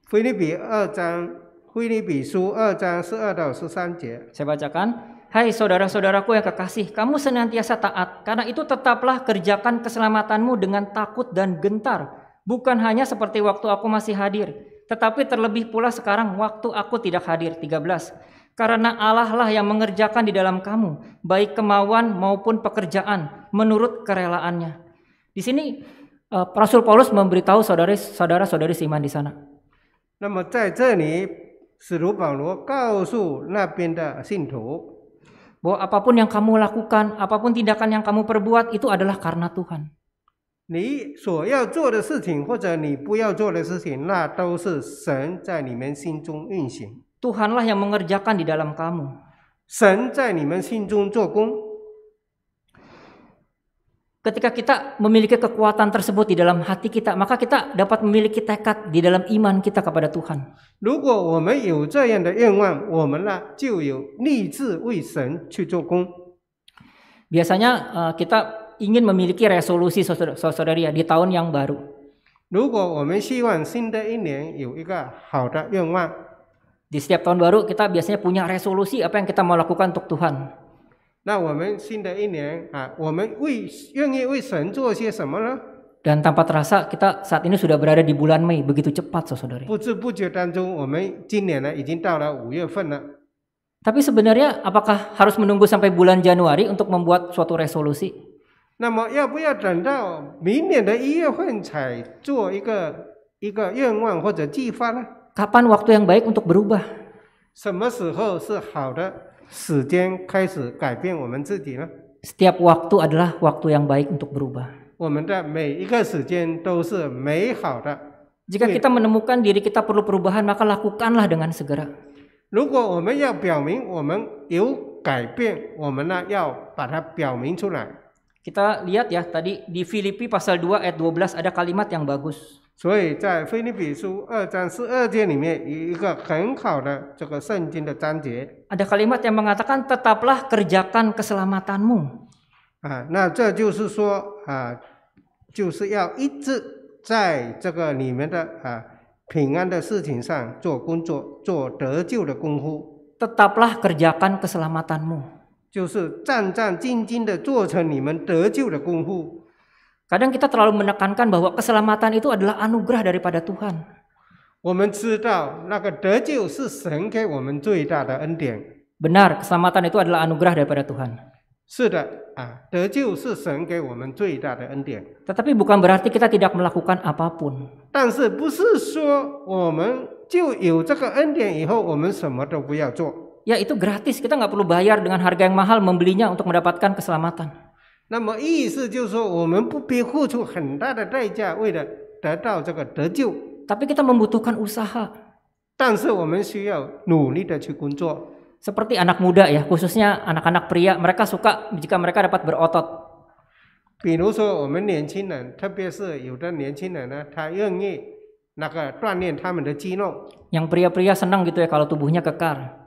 Filipi 二章菲利比书二章十二到十三节。Saya bacakan. Hai saudara-saudaraku yang kekasih, kamu senantiasa taat, karena itu tetaplah kerjakan keselamatanmu dengan takut dan gentar. Bukan hanya seperti waktu aku masih hadir, tetapi terlebih pula sekarang waktu aku tidak hadir. 13. Karena Allah lah yang mengerjakan di dalam kamu, baik kemauan maupun pekerjaan, menurut kerelaannya. Di sini eh, Rasul Paulus memberitahu saudara-saudari Siman di sana. 那么在这里，使徒保罗告诉那边的信徒。bahwa apapun yang kamu lakukan, apapun tindakan yang kamu perbuat itu adalah karena Tuhan. Tuhanlah yang mengerjakan di dalam kamu. 神在你们心中做工。Ketika kita memiliki kekuatan tersebut di dalam hati kita, maka kita dapat memiliki tekad di dalam iman kita kepada Tuhan. Biasanya eh, kita ingin memiliki resolusi saudara-saudari ya, di tahun yang baru. Di setiap tahun baru kita biasanya punya resolusi apa yang kita mau lakukan untuk Tuhan. 那我们新的一年啊，我们为愿意为神做些什么呢？Dan tanpa terasa kita saat ini sudah berada di bulan Mei begitu cepat, saudari. Tapi sebenarnya apakah harus menunggu sampai bulan Januari untuk membuat suatu resolusi? Kapan waktu yang baik untuk berubah? 什么时候是好的？setiap waktu adalah waktu yang baik untuk berubah. Jika kita menemukan diri kita perlu perubahan, maka lakukanlah dengan segera. Kita lihat ya tadi di Filipi pasal 2 ayat 12 ada kalimat yang bagus. 所以在《腓立比书》二章四二节里面有一个很好的这个圣经的章节。ada kalimat yang mengatakan tetaplah kerjakan keselamatanmu。啊，那这就是说啊，就是要一直在这个里面的啊平安的事情上做工作，做得救的功夫。tetaplah kerjakan keselamatanmu。就是战战兢兢地做成你们得救的功夫。Kadang kita terlalu menekankan bahwa keselamatan itu adalah anugerah daripada Tuhan. Benar, keselamatan itu adalah anugerah daripada Tuhan. Tetapi bukan berarti kita tidak melakukan apapun. Ya, itu gratis, kita nggak perlu bayar dengan harga yang mahal membelinya untuk mendapatkan keselamatan. 那么意思就是说，我们不必付出很大的代价，为了得到这个得救。Tapi kita membutuhkan usaha. 但是我们需要努力的去工作。Seperti anak muda ya, khususnya anak-anak pria, mereka suka jika mereka dapat berotot. 比如说我们年轻人，特别是有的年轻人呢，他愿意那个锻炼他们的肌肉。Yang pria-pria senang gitu ya kalau tubuhnya kekar.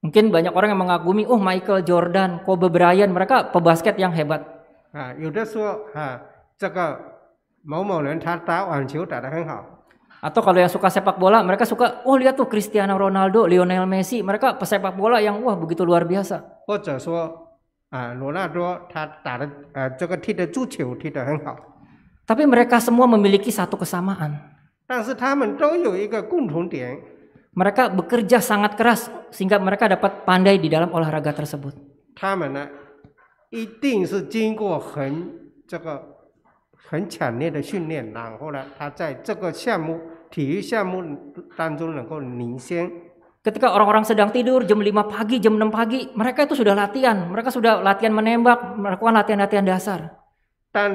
Mungkin banyak orang yang mengagumi, oh Michael Jordan, Kobe Bryant, mereka pebasket yang hebat. Atau kalau yang suka sepak bola, mereka suka, oh lihat tuh Cristiano Ronaldo, Lionel Messi, mereka pesepak bola yang wah begitu luar biasa. Tapi mereka semua memiliki satu kesamaan. kesamaan. Mereka bekerja sangat keras sehingga mereka dapat pandai di dalam olahraga tersebut. Ketika orang orang-orang sedang tidur jam 5 pagi, jam 6 pagi, mereka itu sudah latihan. Mereka sudah latihan menembak, melakukan latihan-latihan dasar. Dan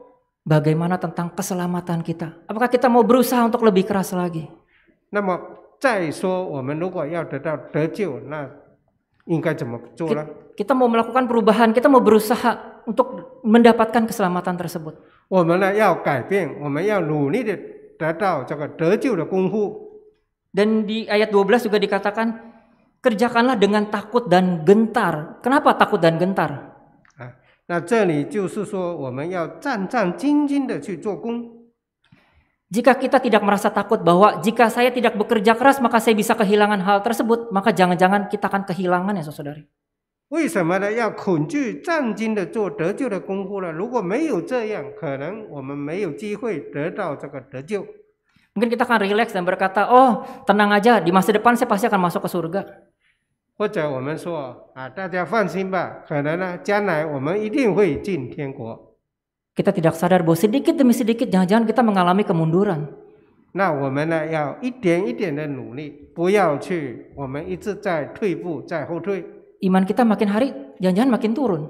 Bagaimana tentang keselamatan kita? Apakah kita mau berusaha untuk lebih keras lagi? Ya, nah, kita mau melakukan perubahan, kita mau berusaha untuk mendapatkan keselamatan tersebut. Dan di ayat 12 juga dikatakan kerjakanlah dengan takut dan gentar. Kenapa takut dan gentar? 那这里就是说，我们要战战兢兢的去做工。Jika kita tidak merasa takut bahwa jika saya tidak bekerja keras maka saya bisa kehilangan hal tersebut, maka jangan-jangan kita akan kehilangan ya saudari. Mungkin kita akan rileks dan berkata, oh tenang aja, di masa depan saya pasti akan masuk ke surga. 或者我们说啊，大家放心吧，可能呢，将来我们一定会进天国。Kita tidak sadar bahwa sedikit demi sedikit jangan-jangan kita mengalami kemunduran. Nah, kita makin hari jangan-jangan makin turun.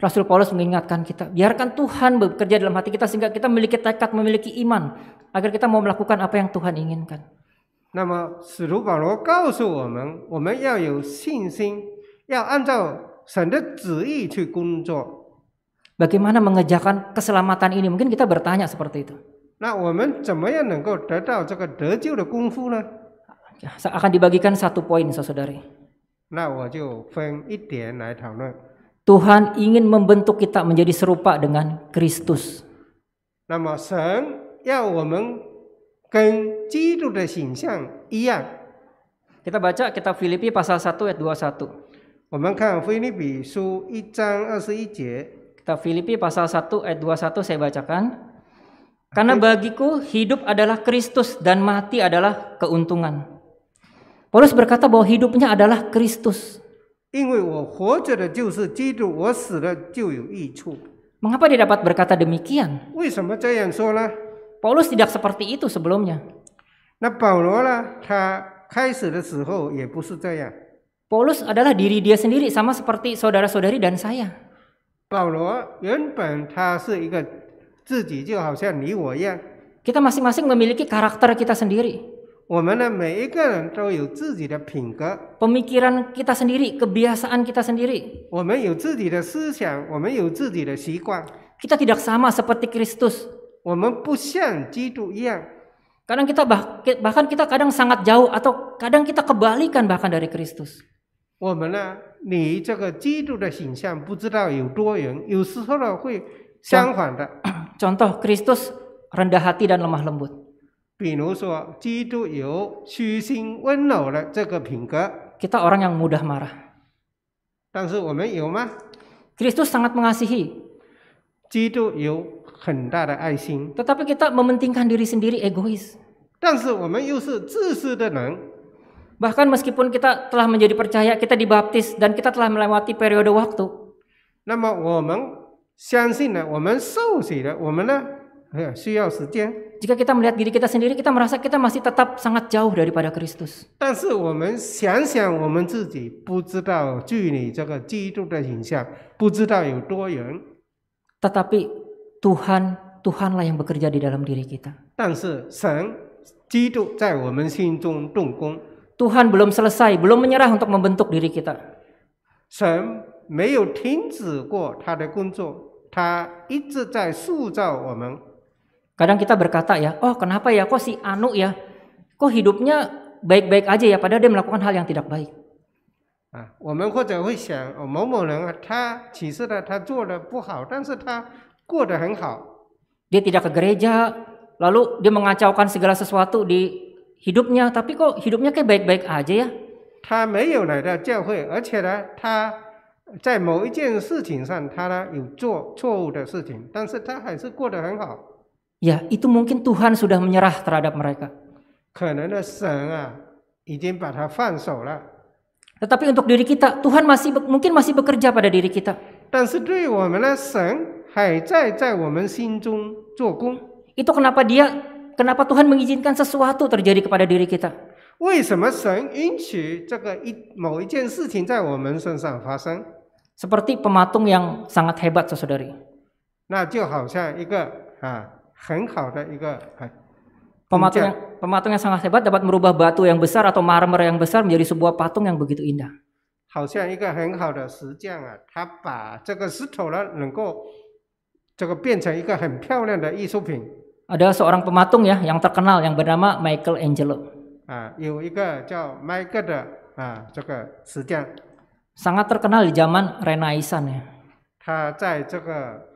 Rasul Paulus mengingatkan kita, biarkan Tuhan bekerja dalam hati kita sehingga kita memiliki tekad, memiliki iman agar kita mau melakukan apa yang Tuhan inginkan. Bagaimana mengejarkan keselamatan ini? Mungkin kita bertanya seperti itu. akan dibagikan satu poin, saudari. Tuhan ingin membentuk kita menjadi serupa dengan Kristus. 要我们跟基督的形象一样。Kita baca kitab Filipi pasal 1 ayat 21. 我们看腓立比书一章二十一节。Kitab Filipi pasal 1 ayat 21 saya bacakan. Karena bagiku hidup adalah Kristus dan mati adalah keuntungan. Paulus berkata bahwa hidupnya adalah Kristus. Mengapa dia dapat berkata demikian? Paulus tidak seperti itu sebelumnya. Nah, Paulus adalah diri dia sendiri sama seperti saudara-saudari dan saya. Ya. Kita masing-masing memiliki karakter kita sendiri. Pemikiran kita sendiri, kebiasaan kita sendiri. Kita tidak sama seperti Kristus. 我们不像基督一样。Kadang kita bah, bahkan kita kadang sangat jauh atau kadang kita kebalikan bahkan dari Kristus. 我们呢，离这个基督的形象不知道有多远，有时候呢会相反的。Contoh Kristus rendah hati dan lemah lembut. 比如说，基督有虚心温柔的这个品格。Kita orang yang mudah marah. 但是我们有吗？Kristus sangat mengasihi. 基督有 tetapi kita mementingkan diri sendiri egois. Bahkan meskipun kita telah menjadi percaya, kita dibaptis dan kita telah melewati periode waktu. Jika kita melihat diri kita sendiri, kita merasa kita masih tetap sangat jauh daripada Kristus. Tetapi Tuhan Tuhanlah yang bekerja di dalam diri kita. Tuhan belum selesai, belum menyerah untuk membentuk diri kita. Kadang kita berkata ya, oh kenapa ya kok si Anu ya, kok hidupnya baik-baik aja ya padahal dia melakukan hal yang tidak baik. 啊，我们或者会想，哦，某某人啊，他其实呢，他做的不好，但是他 nah, dia tidak ke gereja, lalu dia mengacaukan segala sesuatu di hidupnya, tapi kok hidupnya kayak baik-baik aja ya? 他没有来到教会，而且呢，他在某一件事情上，他呢有做错误的事情，但是他还是过得很好。Ya, itu mungkin Tuhan sudah menyerah terhadap mereka. 可能呢，神啊，已经把他放手了。Tetapi untuk diri kita, Tuhan masih mungkin masih bekerja pada diri kita. Itu kenapa dia, kenapa Tuhan mengizinkan sesuatu terjadi kepada diri kita? pematung yang sangat hebat, saudari. yang, pematung yang sangat hebat dapat merubah batu yang besar atau marmer yang besar menjadi sebuah patung yang begitu indah. 好像一个很好的石匠啊，他把这个石头呢，能够这个变成一个很漂亮的艺术品。Ada seorang pematung ya yang terkenal yang bernama Michael Angelo. 啊，有一个叫 Michael 的啊，这个石匠。Sangat terkenal di zaman Renaissance ya. 他在这个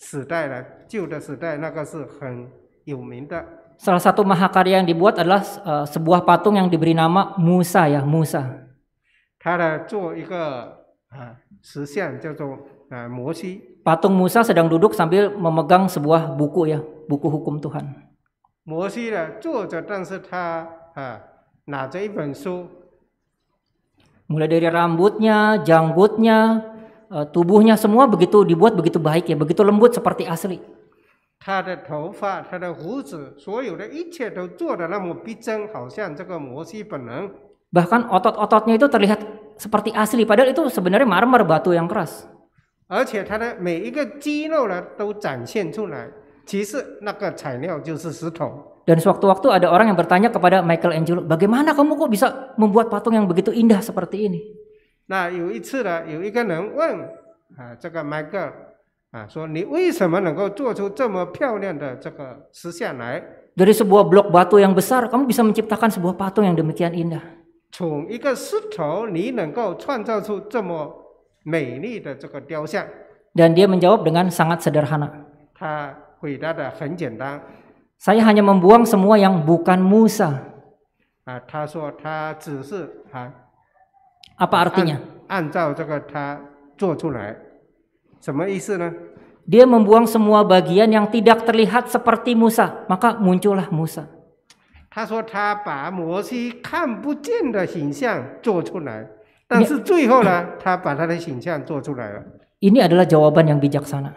时代呢，旧的时代那个是很有名的。Salah satu mahakarya yang dibuat adalah uh, sebuah patung yang diberi nama Musa ya, Musa. 他的做一个啊石像叫做啊摩西。Patung Musa sedang duduk sambil memegang sebuah buku ya, buku hukum Tuhan. Moses Mulai dari rambutnya, janggutnya, e, tubuhnya semua begitu dibuat begitu baik ya, begitu lembut seperti asli. 他的头发、他的胡子，所有的一切都做的那么逼真，好像这个摩西本人。Bahkan otot-ototnya itu terlihat seperti asli, padahal itu sebenarnya marmer batu yang keras. Dan sewaktu sewaktu-waktu ada orang yang bertanya kepada Michael Angelo, bagaimana kamu kok bisa membuat patung yang begitu indah seperti ini? Nah, sebuah blok batu yang besar, kamu bisa menciptakan sebuah patung yang demikian indah. 从一个石头，你能够创造出这么美丽的这个雕像。Dan dia menjawab dengan sangat sederhana. 他回答的很简单。Saya hanya membuang semua yang bukan Musa. 啊，他说他只是啊。Apa artinya? Dia membuang semua bagian yang tidak terlihat seperti Musa, maka muncullah Musa. 他说他把摩西看不见的形象做出来，但是最后呢，他把他的形象做出来了。Ini adalah jawaban yang bijaksana.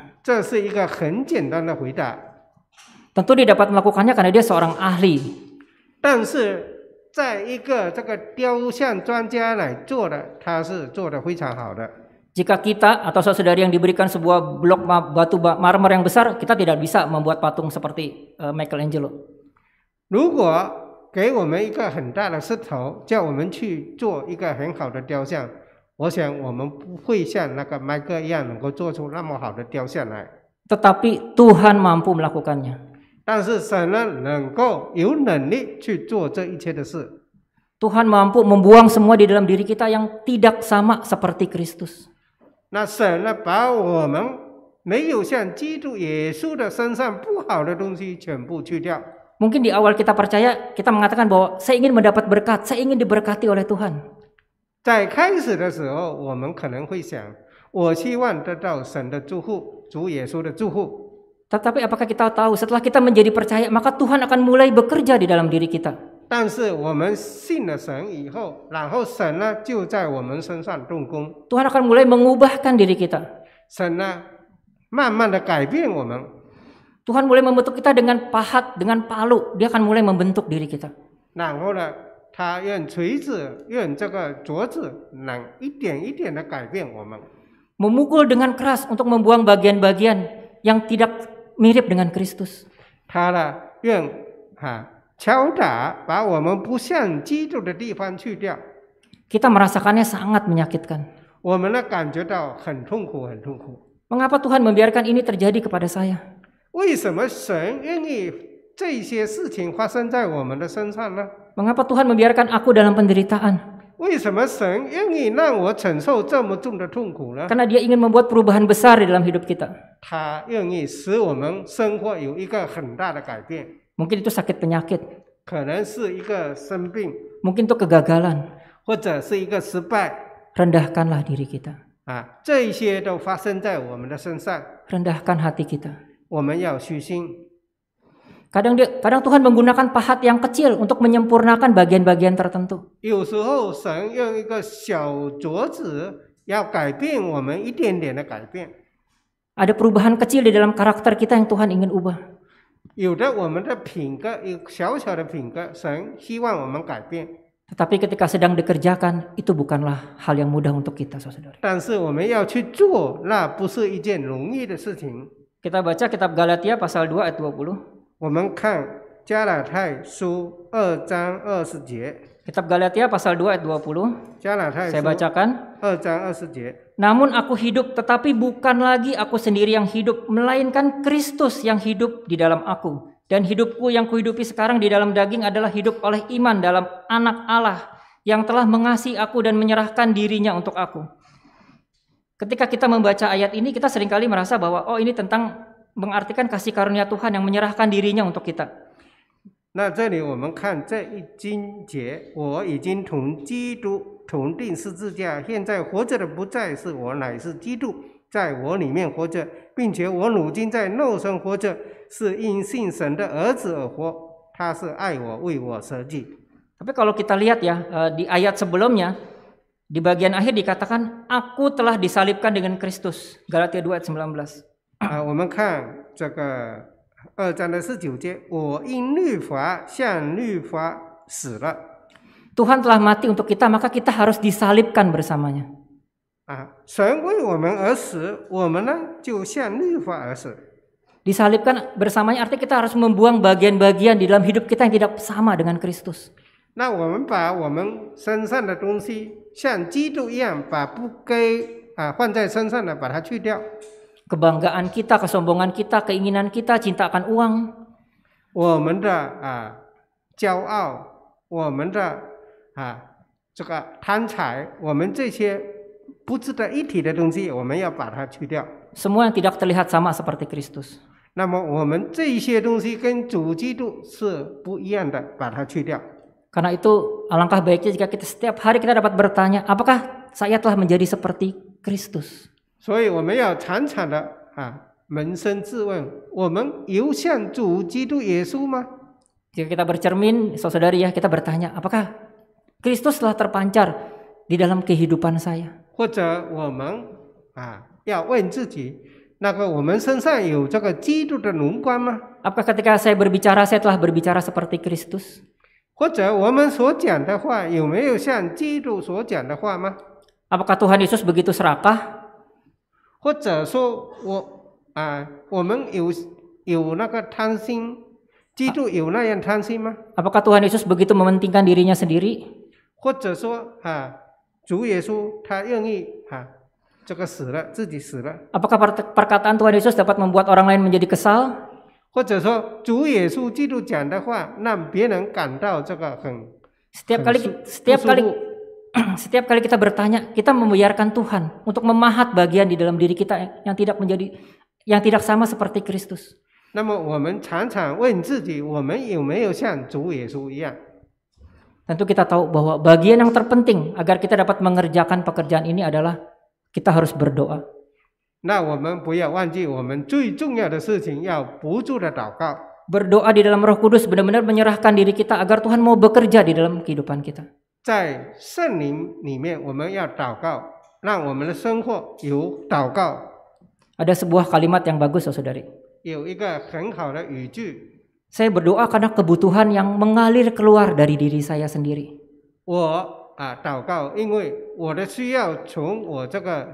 dia dapat melakukannya karena dia seorang ahli. kita atau saudari yang diberikan sebuah blok batu marmer yang besar, kita tidak bisa membuat patung seperti eh, Michelangelo. 如果给我们一个很大的石头，叫我们去做一个很好的雕像，我想我们不会像那个迈克一样，能够做出那么好的雕像来。Tetapi Tuhan mampu melakukannya. 但是谁呢能够有能力去做这一切的事？Tuhan mampu membuang semua di dalam diri kita yang tidak sama seperti Kristus. 那谁呢把我们没有像基督耶稣的身上不好的东西全部去掉？Mungkin di awal kita percaya, kita mengatakan bahwa saya ingin mendapat berkat, saya ingin diberkati oleh Tuhan. Tetapi apakah kita tahu setelah kita menjadi percaya, maka Tuhan akan mulai bekerja di dalam diri kita. Tuhan akan mulai mengubahkan diri kita. 神呢慢慢的改变我们。Tuhan mulai membentuk kita dengan pahat, dengan palu. Dia akan mulai membentuk diri kita. Memukul dengan keras untuk membuang bagian-bagian yang tidak mirip dengan Kristus. Kita merasakannya sangat menyakitkan. Mengapa Tuhan membiarkan ini terjadi kepada saya? Mengapa Tuhan membiarkan aku dalam penderitaan? karena dia ingin membuat perubahan besar di dalam hidup kita. itu sakit penyakit, itu kegagalan. Rendahkanlah diri kita。啊，这些都发生在我们的身上。Rendahkan hati kita. Kadang dia, kadang Tuhan menggunakan pahat yang kecil untuk menyempurnakan bagian-bagian tertentu. Ada perubahan kecil di dalam karakter kita yang Tuhan ingin ubah. Tetapi ketika sedang dikerjakan, itu bukanlah hal yang mudah untuk kita, saudara. Kita baca kitab Galatia pasal 2 ayat 20. E, e, kitab Galatia pasal 2 ayat 20. Saya bacakan. E, Namun aku hidup tetapi bukan lagi aku sendiri yang hidup melainkan Kristus yang hidup di dalam aku dan hidupku yang kuhidupi sekarang di dalam daging adalah hidup oleh iman dalam anak Allah yang telah mengasihi aku dan menyerahkan dirinya untuk aku. Ketika kita membaca ayat ini, kita seringkali merasa bahwa oh ini tentang mengartikan kasih karunia Tuhan yang menyerahkan dirinya untuk kita. 那这里我们看这一经节，我已经同基督同定十字架，现在活着的不再是我，乃是基督在我里面活着，并且我如今在肉身活着，是因信神的儿子而活，他是爱我，为我舍己。Tapi kalau kita lihat ya eh, di ayat sebelumnya di bagian akhir dikatakan, aku telah disalibkan dengan Kristus. Galatia 2 ayat 19. Ah, Tuhan telah mati untuk kita, maka kita harus disalibkan bersamanya. Disalibkan bersamanya artinya kita harus membuang bagian-bagian di dalam hidup kita yang tidak sama dengan Kristus. 那我们把我们身上的东西像基督一样，把不该啊放在身上的把它去掉。Kebanggaan kita, kesombongan kita, keinginan kita cintakan uang, 我们的啊骄傲，我们的啊这个贪财，我们这些不值得一提的东西，我们要把它去掉。Semua yang tidak terlihat sama seperti Kristus。那么我们这些东西跟主基督是不一样的，把它去掉。Karena itu alangkah baiknya jika kita setiap hari kita dapat bertanya, apakah saya telah menjadi seperti Kristus? Jika kita bercermin, saudari ya, kita bertanya, apakah Kristus telah terpancar di dalam kehidupan saya? apakah ketika saya berbicara, saya telah berbicara seperti Kristus? Apakah Tuhan Yesus begitu serakah? serakah？或者说我啊，我们有有那个贪心，基督有那样贪心吗？Apakah Tuhan Yesus begitu mementingkan dirinya sendiri? sendiri？或者说啊，主耶稣他愿意啊，这个死了，自己死了。Apakah perkataan Tuhan Yesus dapat membuat orang lain menjadi kesal？或者说主耶稣基督讲的话，让别人感到这个很。Setiap kali setiap kali setiap kali kita bertanya, kita membiarkan Tuhan untuk memahat bagian di dalam diri kita yang tidak menjadi yang tidak sama seperti Kristus. Tentu kita tahu bahwa bagian yang terpenting agar kita dapat mengerjakan pekerjaan ini adalah kita harus berdoa. 那我们不要忘记，我们最重要的事情要不住的祷告。Berdoa di dalam Roh Kudus benar-benar menyerahkan diri kita agar Tuhan mau bekerja di dalam kehidupan kita. 在圣灵里面，我们要祷告，让我们的生活有祷告。Ada sebuah kalimat yang bagus, saudari. 有一个很好的语句。Saya berdoa karena kebutuhan yang mengalir keluar dari diri saya sendiri. 我啊，祷告，因为我的需要从我这个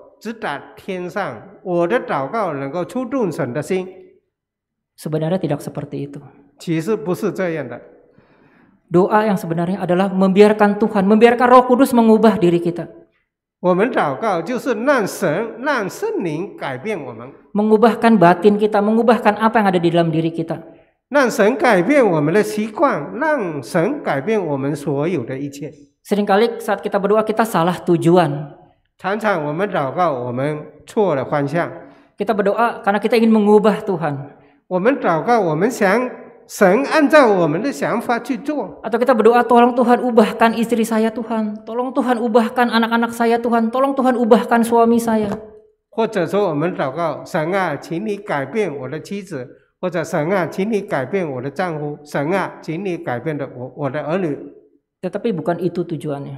直达天上，我的祷告能够触动神的心。Sebenarnya tidak seperti itu. 其实不是这样的。Doa yang sebenarnya adalah membiarkan Tuhan, membiarkan Roh Kudus mengubah diri kita. 我们祷告就是让神、让圣灵改变我们。Mengubahkan batin kita, mengubahkan apa yang ada di dalam diri kita. 让神改变我们的习惯，让神改变我们所有的一切。Seringkali saat kita berdoa kita salah tujuan. 常常我们祷告，我们错了方向。Kita berdoa karena kita ingin mengubah Tuhan. Atau kita berdoa, tolong Tuhan ubahkan istri saya Tuhan, tolong Tuhan ubahkan anak-anak saya Tuhan, tolong Tuhan ubahkan suami saya. Tetapi bukan itu tujuannya.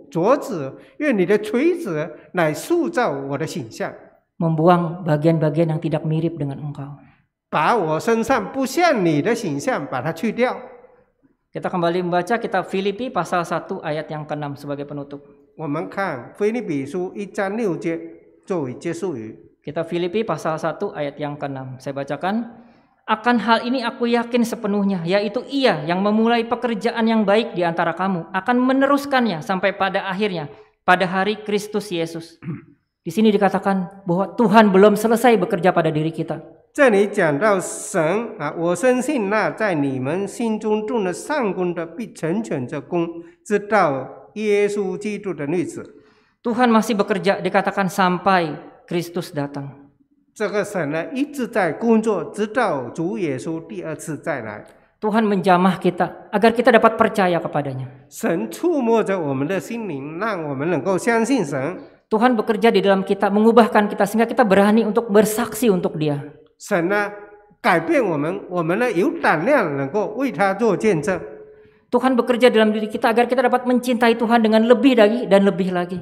Membuang bagian bagian-bagian yang tidak mirip dengan engkau. Kita kembali membaca kitab Filipi pasal 1 ayat yang keenam sebagai penutup. Kita Filipi pasal 1 ayat yang keenam. Saya bacakan. Akan hal ini aku yakin sepenuhnya, yaitu ia yang memulai pekerjaan yang baik di antara kamu, akan meneruskannya sampai pada akhirnya, pada hari Kristus Yesus. Di sini dikatakan bahwa Tuhan belum selesai bekerja pada diri kita. Ah, Tuhan masih bekerja dikatakan sampai Kristus datang. 这个神呢一直在工作，直到主耶稣第二次再来。Tuhan menjamah kita agar kita dapat percaya kepadanya. Tuhan bekerja di dalam kita, mengubahkan kita sehingga kita berani untuk bersaksi untuk Dia. Tuhan bekerja dalam diri kita agar kita dapat mencintai Tuhan dengan lebih lagi dan lebih lagi.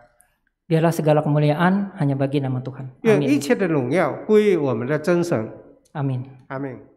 Biarlah segala kemuliaan hanya bagi nama Tuhan. Ya, ya, Amin. Amin.